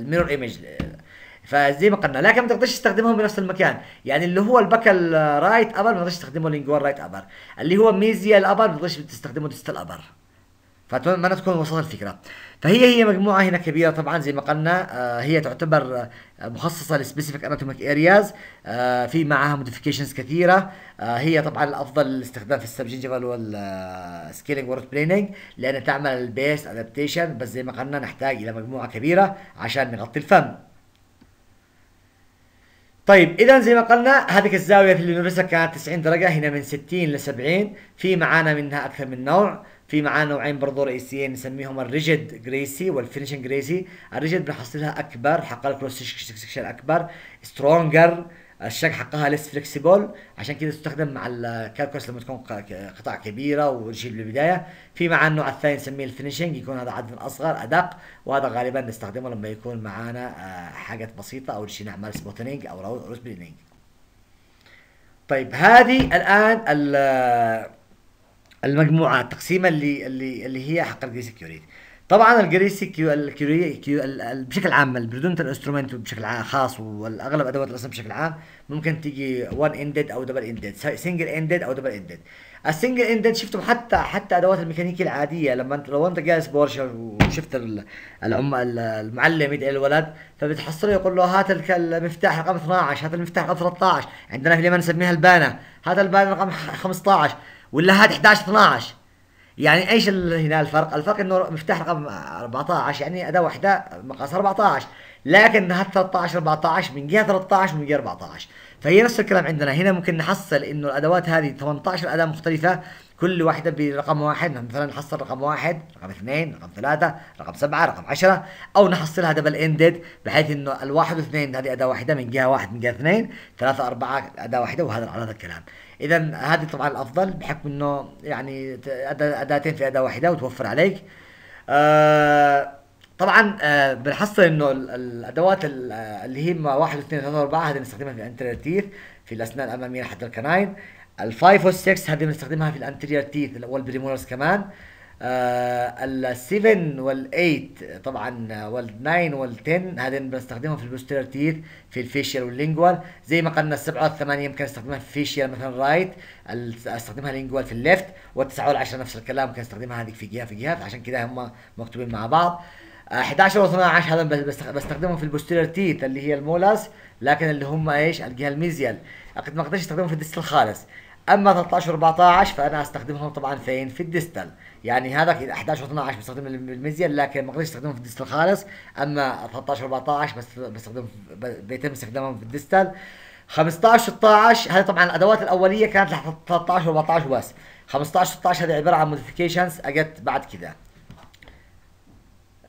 الميرور ايمج فزي ما قلنا لكن ما تقدرش تستخدمهم بنفس المكان يعني اللي هو الباكل رايت ابر ما تقدرش تستخدمه لينجوال رايت ابر اللي هو ميزيا الابر ما تقدرش تستخدمه ديستال ابر فاتمنى تكون وصلت الفكره فهي هي مجموعه هنا كبيره طبعا زي ما قلنا آه، هي تعتبر آه، مخصصه لسبيسيفيك اناتوميك ارياز آه، في معها موديفيكيشنز كثيره هي طبعا الافضل الاستخدام في السبجنجيفال والسكيلينج وورد بليننج لانها تعمل البيس ادابتيشن بس زي ما قلنا نحتاج الى مجموعه كبيره عشان نغطي الفم طيب اذا زي ما قلنا هذيك الزاويه في اليونيفرسال كانت 90 درجه هنا من 60 ل 70 في معانا منها اكثر من نوع في معاه نوعين برضه رئيسيين نسميهم الريجد جريسي والفينشنج جريسي الريجد بنحصلها اكبر حقها الكروس سكشن اكبر سترونجر الشق حقها ليس فليكسيبل عشان كده تستخدم مع الكالكوس لما تكون قطع كبيره وتجيب بالبدايه في معاه النوع الثاني نسميه الفينشنج يكون هذا عدد اصغر ادق وهذا غالبا نستخدمه لما يكون معانا آه، حاجات بسيطه او شيء نعمل سبوتنينج او روز بليننج طيب هذه الان المجموعه التقسيمه اللي اللي اللي هي حق الجري سكيورتي طبعا الجري سكيورتي بشكل عام البريدونت انسترومنت بشكل عام خاص والاغلب ادوات الرسم بشكل عام ممكن تيجي وان اندد او دبل اندد سنجل اندد او دبل اندد السنجل اندد شفتهم حتى حتى ادوات الميكانيكي العاديه لما انت لو انت جالس بورشه وشفت العم المعلم يدعي الولد فبتحصله يقول له هات المفتاح رقم 12 هات المفتاح رقم 13 عندنا في اليمن نسميها البانه هات البانه رقم 15 ولا هاد 11 12 يعني ايش هنا الفرق؟ الفرق انه مفتاح رقم 14 يعني اداه واحده مقاس 14 لكن هات 13 14 من جهه 13 ومن جهه 14 فهي نفس الكلام عندنا هنا ممكن نحصل انه الادوات هذه 18 اداه مختلفه كل واحده برقم واحد يعني مثلا نحصل رقم واحد رقم اثنين رقم ثلاثة رقم سبعة رقم عشرة او نحصلها دبل اندد بحيث انه الواحد واثنين هذه اداة واحدة من جهة واحد من جهة اثنين ثلاثة اربعة اداة واحدة وهذا على هذا الكلام اذا هذه طبعا الافضل بحكم انه يعني اداتين في اداه واحده وتوفر عليك آه طبعا آه بنحصل انه الادوات اللي هي 1 و2 و3 و4 هذه بنستخدمها في الانترير تيث في الاسنان الاماميه حتى الكناين الفايف و 6 هذه بنستخدمها في الانتريور تيث والبريمولرز كمان آه آه، ال7 وال8 طبعا وال9 آه، وال10 هذين بستخدمهم في البوستيرير تيث في الفيشيال واللينجوال زي ما قلنا السبعه والثمانيه يمكن استخدمها في الفيشيال مثلا رايت استخدمها لينجوال في الليفت والتسعه والعشره نفس الكلام ممكن استخدمها هذيك في جهه في جهه عشان كذا هم مكتوبين مع بعض 11 آه، و12 هذا بستخدمهم في البوستيرير تيث اللي هي المولاس لكن اللي هم ايش الجهه الميزيال قد ما اقدرش استخدمهم في الديستال خالص اما 13 و14 فانا استخدمهم طبعا فين في الديستال يعني هذا 11 و12 بستخدم الميزيا لكن ما اقدرش استخدمه في الديستال خالص اما 13 و14 بس بستخدم بيتم استخدامهم في الديستال 15 16 هذه طبعا الادوات الاوليه كانت 13 و14 بس 15 16 هذه عباره عن موديفيكيشنز اجت بعد كذا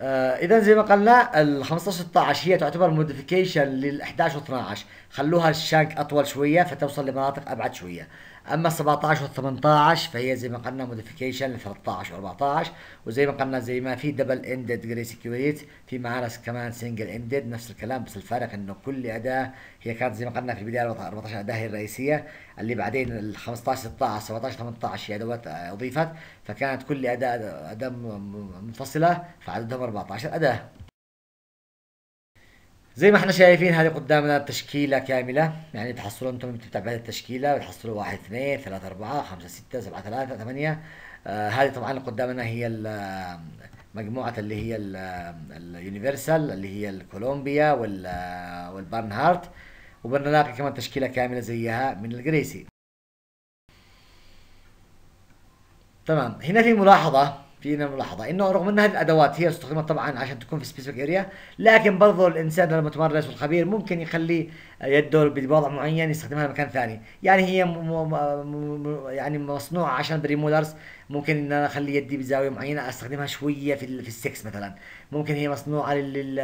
آه، اذا زي ما قلنا ال 15 16 هي تعتبر موديفيكيشن لل 11 و 12 خلوها الشانك اطول شويه فتوصل لمناطق ابعد شويه اما ال 17 وال 18 فهي زي ما قلنا موديفيكيشن ل 13 و 14 وزي ما قلنا زي ما في دبل اندد جري سكيوريت في معانا كمان سنجل اندد نفس الكلام بس الفارق انه كل اداه هي كانت زي ما قلنا في البدايه 14 اداه هي الرئيسيه اللي بعدين ال 15 16 17 18 هي ادوات اضيفت فكانت كل اداه اداه منفصله فعددهم 14 اداه زي ما احنا شايفين هذه قدامنا التشكيلة كاملة يعني تحصلوا انتم بتتبع بهذه التشكيلة بتحصلوا واحد اثنين ثلاثة أربعة خمسة ستة سبعة ثلاثة ثمانية آه، هذه طبعا قدامنا هي مجموعة اللي هي اليونيفرسال اللي هي الكولومبيا آه، والبارن هارت وبنلاقي كمان تشكيلة كاملة زيها من الجريسي تمام هنا في ملاحظة فينا ملاحظه انه رغم ان هذه الادوات هي استخدمت طبعا عشان تكون في سبيسيفيك اريا لكن برضه الانسان المتمرس والخبير ممكن يخلي يده بوضع معين يستخدمها مكان ثاني يعني هي م م يعني مصنوعه عشان بريمولرز ممكن ان انا اخلي يدي بزاويه معينه استخدمها شويه في في السكس مثلا ممكن هي مصنوعه لل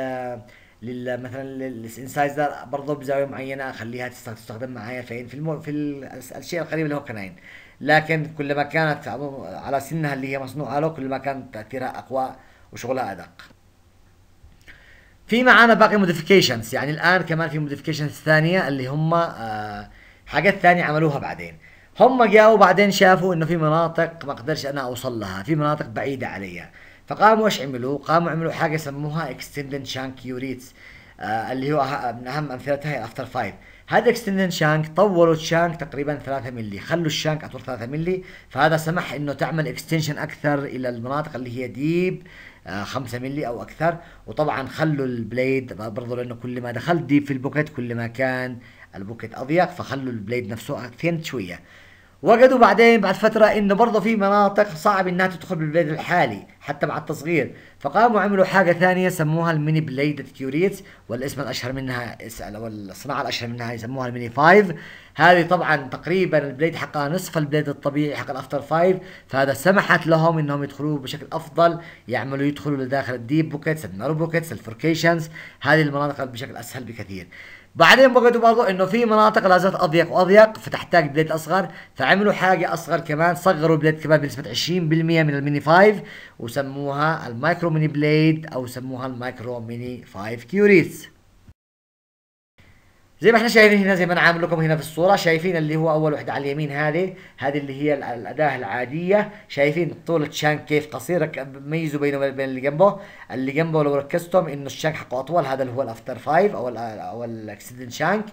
لل مثلا للانسايزر برضه بزاويه معينه اخليها تستخدم معايا فين في المو في الاشياء القريبه اللي هو كناين لكن كلما كانت على سنها اللي هي مصنوعة له كلما كان تأثيرها أقوى وشغلها أدق في معانا باقي موديفيكيشنز يعني الآن كمان في موديفيكيشنز ثانية اللي هم آه، حاجات ثانية عملوها بعدين هم جاوا بعدين شافوا انه في مناطق ما اقدرش انا اوصل لها في مناطق بعيده عليا فقاموا ايش عملوا قاموا عملوا حاجه سموها اكستندد شانك يوريتس اللي هو من اهم امثلتها هي افتر فايف هذا اكستندن شانك طولوا الشانك تقريبا 3 ملي خلوا الشانك اطول 3 ملي فهذا سمح انه تعمل اكستنشن اكثر الى المناطق اللي هي ديب 5 ملي او اكثر وطبعا خلوا البليد برضو لانه كل ما دخلت ديب في البوكيت كل ما كان البوكيت اضيق فخلوا البليد نفسه ثين شويه وجدوا بعدين بعد فترة إن برضه في مناطق صعب إنها تدخل بالبليد الحالي حتى مع التصغير فقاموا عملوا حاجة ثانية سموها الميني بليد كيوريتس والاسم الأشهر منها أو الصناعة الأشهر منها يسموها الميني فايف هذه طبعا تقريبا البليد حقها نصف البليد الطبيعي حق الأفتر فايف فهذا سمحت لهم إنهم يدخلوا بشكل أفضل يعملوا يدخلوا لداخل الديب بوكيتس النارو بوكيتس الفوركيشنز هذه المناطق بشكل أسهل بكثير بعدين وجدوا برضو انه في مناطق لازالت اضيق واضيق فتحتاج بليد اصغر فعملوا حاجه اصغر كمان صغروا بليد كمان بنسبه 20% من الميني 5 وسموها المايكرو ميني بليد او سموها المايكرو ميني 5 كيوريتس زي ما احنا شايفين هنا زي ما انا عامل لكم هنا في الصوره شايفين اللي هو اول وحده على اليمين هذه هذه اللي هي الاداه العاديه شايفين طول الشانك كيف قصير ميزوا بينه وبين اللي جنبه اللي جنبه لو ركزتم انه الشانك حقه اطول هذا اللي هو الافتر فايف او الـ او الاكسيدنت شانك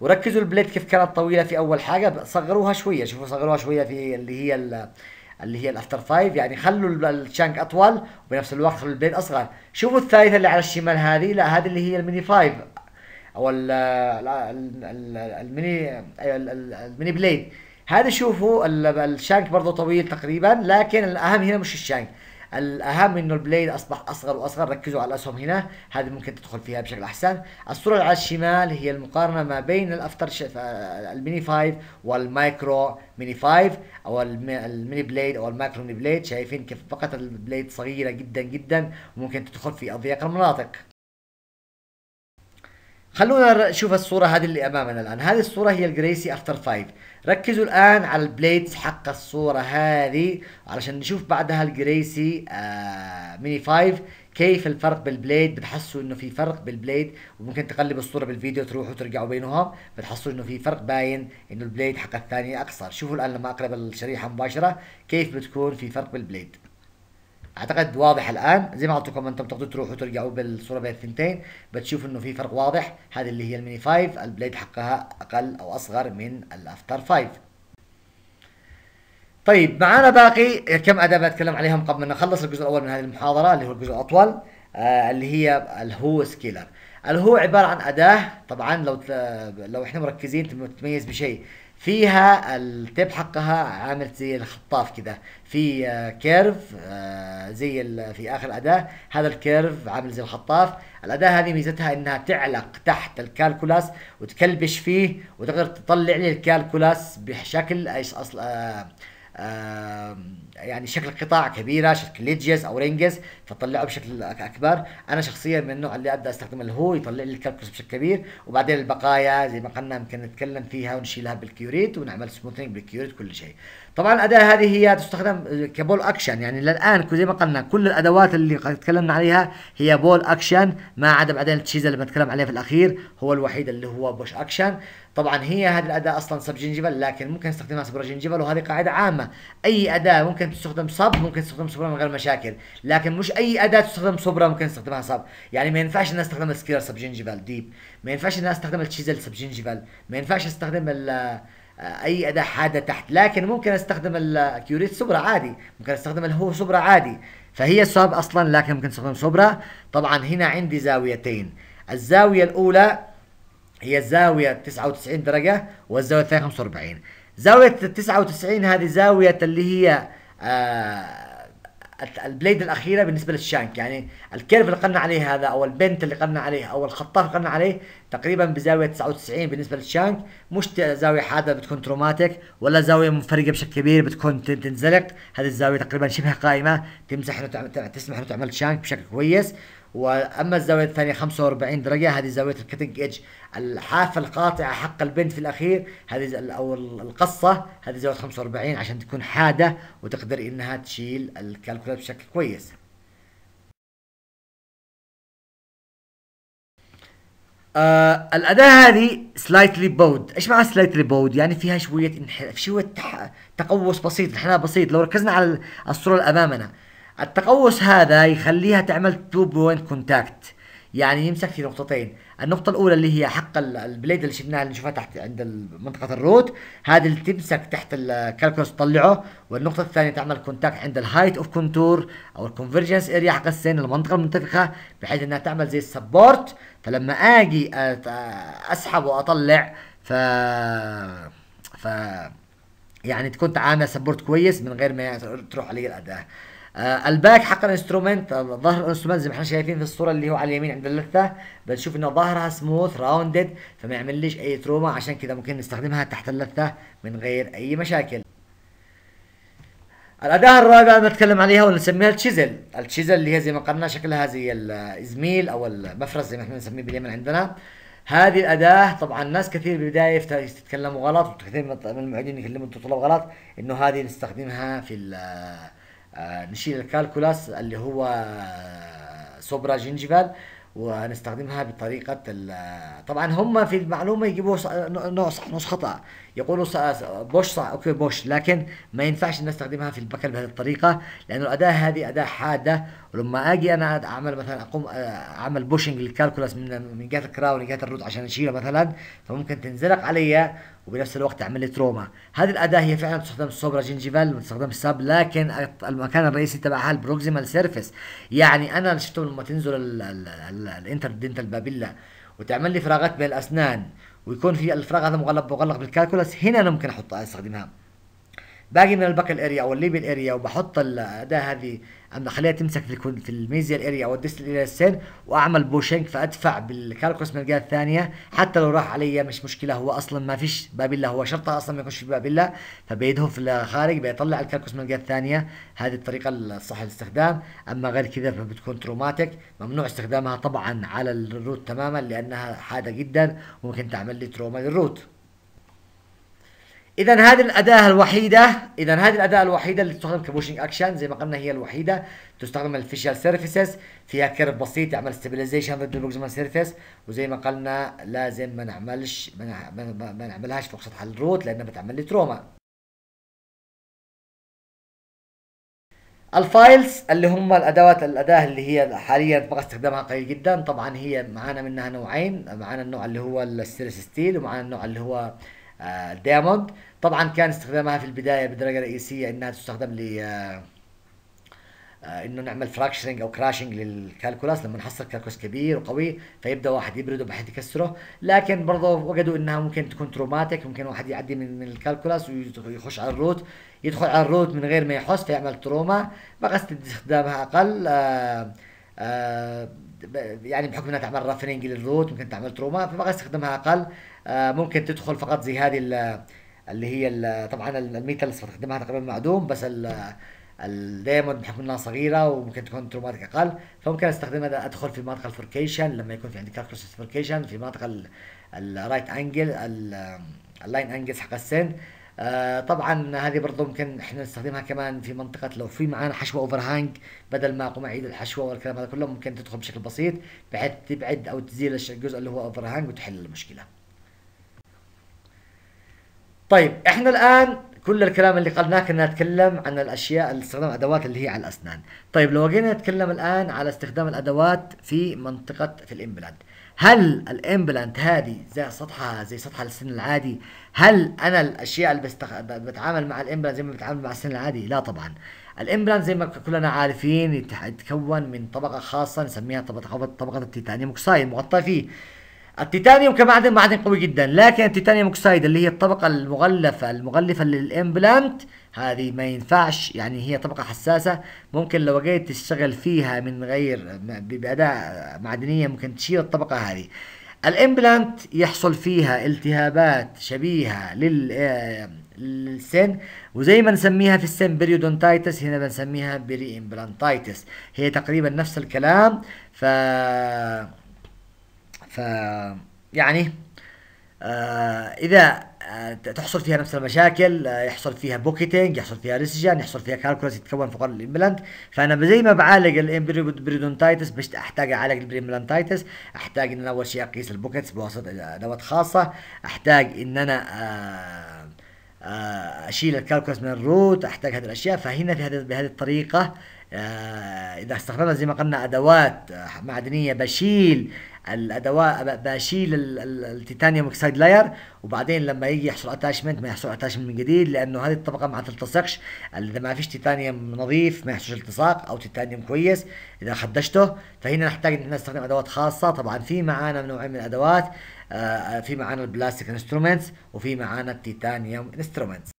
وركزوا البليد كيف كانت طويله في اول حاجه صغروها شويه شوفوا صغروها شويه في اللي هي اللي هي الافتر فايف يعني خلوا الشانك اطول وبنفس الوقت خلوا البليد اصغر شوفوا الثالثه اللي على الشمال هذه لا هذه اللي هي الميني فايف او الميني أيوة، الميني بليد هذا شوفوا الشانك برضه طويل تقريبا لكن الاهم هنا مش الشانك الاهم انه البليد اصبح اصغر واصغر ركزوا على الاسهم هنا هذه ممكن تدخل فيها بشكل احسن الصوره اللي على الشمال هي المقارنه ما بين الافتر الميني 5 والمايكرو ميني 5 او الميني بليد او المايكرو ميني بليد شايفين كيف فقط البليد صغيره جدا جدا وممكن تدخل في اضيق المناطق خلونا نشوف الصورة هذه اللي أمامنا الآن هذه الصورة هي الجريسي أفتر فايف، ركزوا الآن على البليدز حق الصورة هذه علشان نشوف بعدها الجريسي آه ميني فايف كيف الفرق بالبليد بتحسوا انه في فرق بالبليد وممكن تقلبوا الصوره بالفيديو تروحوا ترجعوا بينهم بتحسوا انه في فرق باين انه البليد حق الثانيه اقصر شوفوا الان لما اقرب الشريحه مباشره كيف بتكون في فرق بالبليد اعتقد واضح الان زي ما قلت لكم انتم تقدروا تروحوا ترجعوا بالصوره بين الثنتين بتشوف انه في فرق واضح هذه اللي هي الميني 5 البليد حقها اقل او اصغر من الافتر 5 طيب معانا باقي كم اداه بتكلم عليهم قبل ما نخلص الجزء الاول من هذه المحاضره اللي هو الجزء الاطول آه اللي هي الهو سكيلر الهو عباره عن اداه طبعا لو لو احنا مركزين تميز بشيء فيها التيب حقها عامل زي الخطاف كذا في آه، كيرف آه، زي في اخر الاداه هذا الكيرف عامل زي الخطاف الاداه هذه ميزتها انها تعلق تحت الكالكولاس وتكلبش فيه وتقدر تطلع لي الكالكولاس بشكل ايش اصل آآ آه، يعني شكل قطاع كبيره شكل ليدجز او رينجز فتطلعه بشكل اكبر انا شخصيا من النوع اللي ابدا استخدم اللي هو يطلع لي الكالكولس بشكل كبير وبعدين البقايا زي ما قلنا يمكن نتكلم فيها ونشيلها بالكيوريت ونعمل سموثنج بالكيوريت كل شيء طبعا الاداه هذه هي تستخدم كبول اكشن يعني للان زي ما قلنا كل الادوات اللي تكلمنا عليها هي بول اكشن ما عدا بعدين التشيز اللي بنتكلم عليه في الاخير هو الوحيد اللي هو بوش اكشن طبعا هي هذه الاداه اصلا سب جنجبل لكن ممكن نستخدمها سبرا جنجبل وهذه قاعده عامه اي اداه ممكن ممكن تستخدم صب ممكن تستخدم صبرة من غير مشاكل لكن مش اي اداه تستخدم صبرة ممكن تستخدمها صب يعني ما ينفعش الناس تستخدم السكيلر سب جنجبل ديب ما ينفعش الناس تستخدم الشيزل سب جنجبل ما ينفعش استخدم آه، اي اداه حاده تحت لكن ممكن استخدم الكيوريت آه، صبرة عادي ممكن استخدم الهو صبرة عادي فهي صب اصلا لكن ممكن تستخدم صبرة طبعا هنا عندي زاويتين الزاويه الاولى هي الزاويه 99 درجه والزاويه الثانيه 45 زاوية 99 هذه زاوية اللي هي آه، البليد الاخيره بالنسبه للشانك يعني الكيرف اللي قلنا عليه هذا او البنت اللي قلنا عليه او الخطاف اللي قلنا عليه تقريبا بزاويه 99 بالنسبه للشانك مش زاويه حاده بتكون تروماتيك ولا زاويه منفرقه بشكل كبير بتكون تنزلق هذه الزاويه تقريبا شبه قائمه تمسح تسمح له تعمل شانك بشكل كويس واما الزاويه الثانيه 45 درجه هذه زاويه الكتنج ايدج الحافه القاطعه حق البنت في الاخير هذه او القصه هذه زاويه 45 عشان تكون حاده وتقدر انها تشيل الكالكولات بشكل كويس آه الاداه هذه سلايتلي بود ايش معنى سلايتلي بود يعني فيها شويه انح... شويه تح... تقوس بسيط انحناء بسيط لو ركزنا على الصوره اللي امامنا التقوس هذا يخليها تعمل تو بوينت كونتاكت يعني يمسك في نقطتين النقطة الأولى اللي هي حق البليد اللي شفناها اللي نشوفها تحت عند منطقة الروت هذه اللي تمسك تحت الكالكولس تطلعه والنقطة الثانية تعمل كونتاكت عند الهايت اوف كونتور أو الكونفرجنس اريا حق السين المنطقة المنتفخة بحيث إنها تعمل زي السبورت فلما أجي أسحب وأطلع ف ف يعني تكون تعامل سبورت كويس من غير ما تروح علي الأداة آه الباك حق الانسترومنت ظهر الانسترومنت زي ما احنا شايفين في الصوره اللي هو على اليمين عند اللثه بنشوف انه ظهرها سموث راوندد فما ليش اي تروما عشان كذا ممكن نستخدمها تحت اللثه من غير اي مشاكل الاداه الرابعه اللي بنتكلم عليها ونسميها التشيزل التشيزل اللي هي زي ما قلنا شكلها زي الازميل او المفرز زي ما احنا بنسميه باليمن عندنا هذه الاداه طبعا ناس كثير بالبدايه يتكلموا غلط وكثير من المعيدين يكلموا الطلاب غلط انه هذه نستخدمها في آه، نشيل الكالكولاس اللي هو سوبرا آه، جينجيفال ونستخدمها بطريقة آه، طبعا هم في المعلومة يجيبوا نوع صح نص خطأ يقولوا بوش صح اوكي بوش لكن ما ينفعش نستخدمها في البكل بهذه الطريقة لأن الأداة هذه أداة حادة ولما أجي أنا أعمل مثلا أقوم أعمل بوشنج للكالكولاس من من جهة الكراون لجهة الروت عشان أشيله مثلا فممكن تنزلق عليا وبنفس الوقت تعمل لي تروما هذه الاداه هي فعلا تستخدم السوبرا جنجيفال وتستخدم الساب لكن المكان الرئيسي تبعها البروكسيمال سيرفيس يعني انا شفته لما تنزل دينتال بابيلا وتعمل لي فراغات بين الاسنان ويكون في الفراغ هذا مغلق مغلق بالكالكولس هنا انا ممكن احط استخدمها باقي من البكل اريا او الليبل اريا وبحط الاداه هذه بخليها تمسك في في الميزيال اريا او الديستال اريا السن واعمل بوشنج فادفع بالكالكوس من الجهه الثانيه حتى لو راح عليا مش مشكله هو اصلا ما فيش بابيلا هو شرطه اصلا ما يكونش في بابيلا فبيدهم في الخارج بيطلع الكالكوس من الجهه الثانيه هذه الطريقه الصح للاستخدام اما غير كذا فبتكون تروماتيك ممنوع استخدامها طبعا على الروت تماما لانها حاده جدا وممكن تعمل لي تروما للروت اذا هذه الاداه الوحيده اذا هذه الاداه الوحيده اللي تستخدم كبوشنج اكشن زي ما قلنا هي الوحيده تستخدم الفيشال سيرفيسز فيها كيرف بسيط يعمل ستابيلايزيشن ضد البروكسيمال سيرفيس وزي ما قلنا لازم ما نعملش ما نعملهاش فوق سطح الروت لانها بتعمل لي تروما الفايلز اللي هم الادوات الاداه اللي هي حاليا بقى استخدامها قليل جدا طبعا هي معانا منها نوعين معانا النوع اللي هو الستيرس ستيل ومعانا النوع اللي هو دايموند طبعا كان استخدامها في البدايه بدرجه رئيسيه انها تستخدم ل آه، آه، انه نعمل فراكشرنج او كراشنج للكالكولاس لما نحصل كالكولاس كبير وقوي فيبدا واحد يبرده بحيث يكسره لكن برضه وجدوا انها ممكن تكون تروماتيك ممكن واحد يعدي من الكالكولاس ويخش على الروت يدخل على الروت من غير ما يحس فيعمل تروما فقصد استخدامها اقل آآ آه، آآ يعني بحكم انها تعمل رفرنج للروت ممكن تعمل تروما فبغى استخدمها اقل آه، ممكن تدخل فقط زي هذه اللي هي طبعا الميتالز استخدمها تقريبا معدوم بس الدايموند بحكم انها صغيره وممكن تكون تروماتيك اقل فممكن استخدمها ادخل في منطقه الفوركيشن لما يكون في عندي كاركوس فوركيشن في منطقه الرايت انجل اللاين انجلز حق السن آه طبعا هذه برضه ممكن احنا نستخدمها كمان في منطقه لو في معانا حشوه اوفر هانج بدل ما اقوم اعيد الحشوه والكلام هذا كله ممكن تدخل بشكل بسيط بحيث تبعد او تزيل الجزء اللي هو اوفر هانج وتحل المشكله. طيب احنا الان كل الكلام اللي قلناه كنا نتكلم عن الاشياء استخدام الادوات اللي هي على الاسنان. طيب لو جينا نتكلم الان على استخدام الادوات في منطقه في الامبلاد. هل الامبلانت هذه زي سطحها زي سطح السن العادي هل انا الاشياء اللي بستخ... بتعامل مع الامبلانت زي ما بتعامل مع السن العادي لا طبعا الامبلانت زي ما كلنا عارفين يتكون من طبقه خاصه نسميها طبقه طبقه التيتانيوم اوكسايد مغطى فيه التيتانيوم كمعدن معدن قوي جدا لكن التيتانيوم اوكسايد اللي هي الطبقه المغلفه المغلفه للامبلانت هذه ما ينفعش يعني هي طبقه حساسه ممكن لو جيت تشتغل فيها من غير باداء معدنيه ممكن تشيل الطبقه هذه الامبلانت يحصل فيها التهابات شبيهه لل للسن وزي ما نسميها في السن بريودونتايتس هنا بنسميها بري امبلانتايتس هي تقريبا نفس الكلام ف ف يعني آه اذا آه تحصل فيها نفس المشاكل آه يحصل فيها بوكيتنج يحصل فيها ريسجن يحصل فيها كالكولس يتكون فقر الامبلانت فانا زي ما بعالج الامبريدونتايتس مش احتاج اعالج الامبلانتايتس احتاج ان انا اول شيء اقيس البوكيتس بواسطه ادوات خاصه احتاج ان انا آه، آه، اشيل الكالكولس من الروت احتاج هذه الاشياء فهنا في هذه بهذه الطريقه آه، اذا استخدمنا زي ما قلنا ادوات معدنيه بشيل الادوات بشيل التيتانيوم اكسايد لاير وبعدين لما يجي يحصل اتاشمنت ما يحصل اتاشمنت من جديد لانه هذه الطبقه ما تلتصقش اذا ما فيش تيتانيوم نظيف ما يحصلش التصاق او تيتانيوم كويس اذا خدشته فهنا نحتاج ان احنا نستخدم ادوات خاصه طبعا في معانا نوعين من الادوات آه، في معانا البلاستيك انسترومنتس وفي معانا التيتانيوم انسترومنتس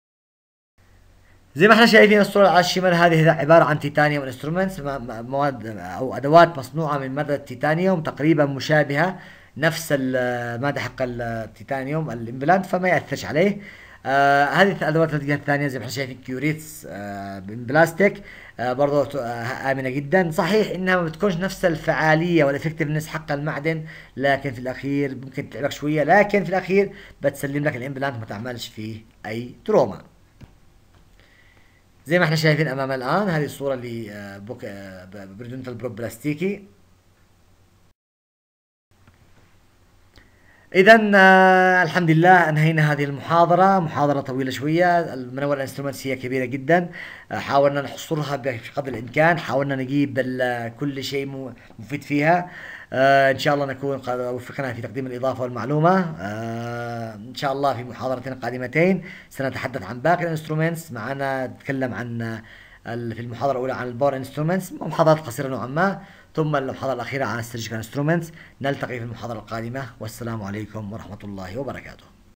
زي ما احنا شايفين الصورة على الشمال هذه عبارة عن تيتانيوم انسترومنتس مواد او ادوات مصنوعة من مادة التيتانيوم تقريبا مشابهة نفس المادة حق التيتانيوم الامبلانت فما يأثرش عليه آه هذه الادوات الثانيه زي ما احنا شايفين كيوريتس آه من بلاستيك آه برضه آه امنه جدا صحيح انها ما بتكونش نفس الفعاليه والافكتفنس حق المعدن لكن في الاخير ممكن تتعبك شويه لكن في الاخير بتسلم لك الامبلانت ما تعملش فيه اي تروما زي ما احنا شايفين امام الان هذه الصوره اللي آه، بوك آه، بريدنتال بروب بلاستيكي اذا آه، الحمد لله انهينا هذه المحاضره محاضره طويله شويه المنور الانسترومنتس هي كبيره جدا حاولنا نحصرها بقدر الامكان حاولنا نجيب كل شيء مفيد فيها آه ان شاء الله نكون قد وفقنا في تقديم الاضافه والمعلومه آه ان شاء الله في محاضرتين قادمتين سنتحدث عن باقي الانسترومنتس معنا نتكلم عن في المحاضره الاولى عن البور انسترومنتس محاضرات قصيره نوعا ما ثم المحاضره الاخيره عن السيرجيكال انسترومنتس نلتقي في المحاضره القادمه والسلام عليكم ورحمه الله وبركاته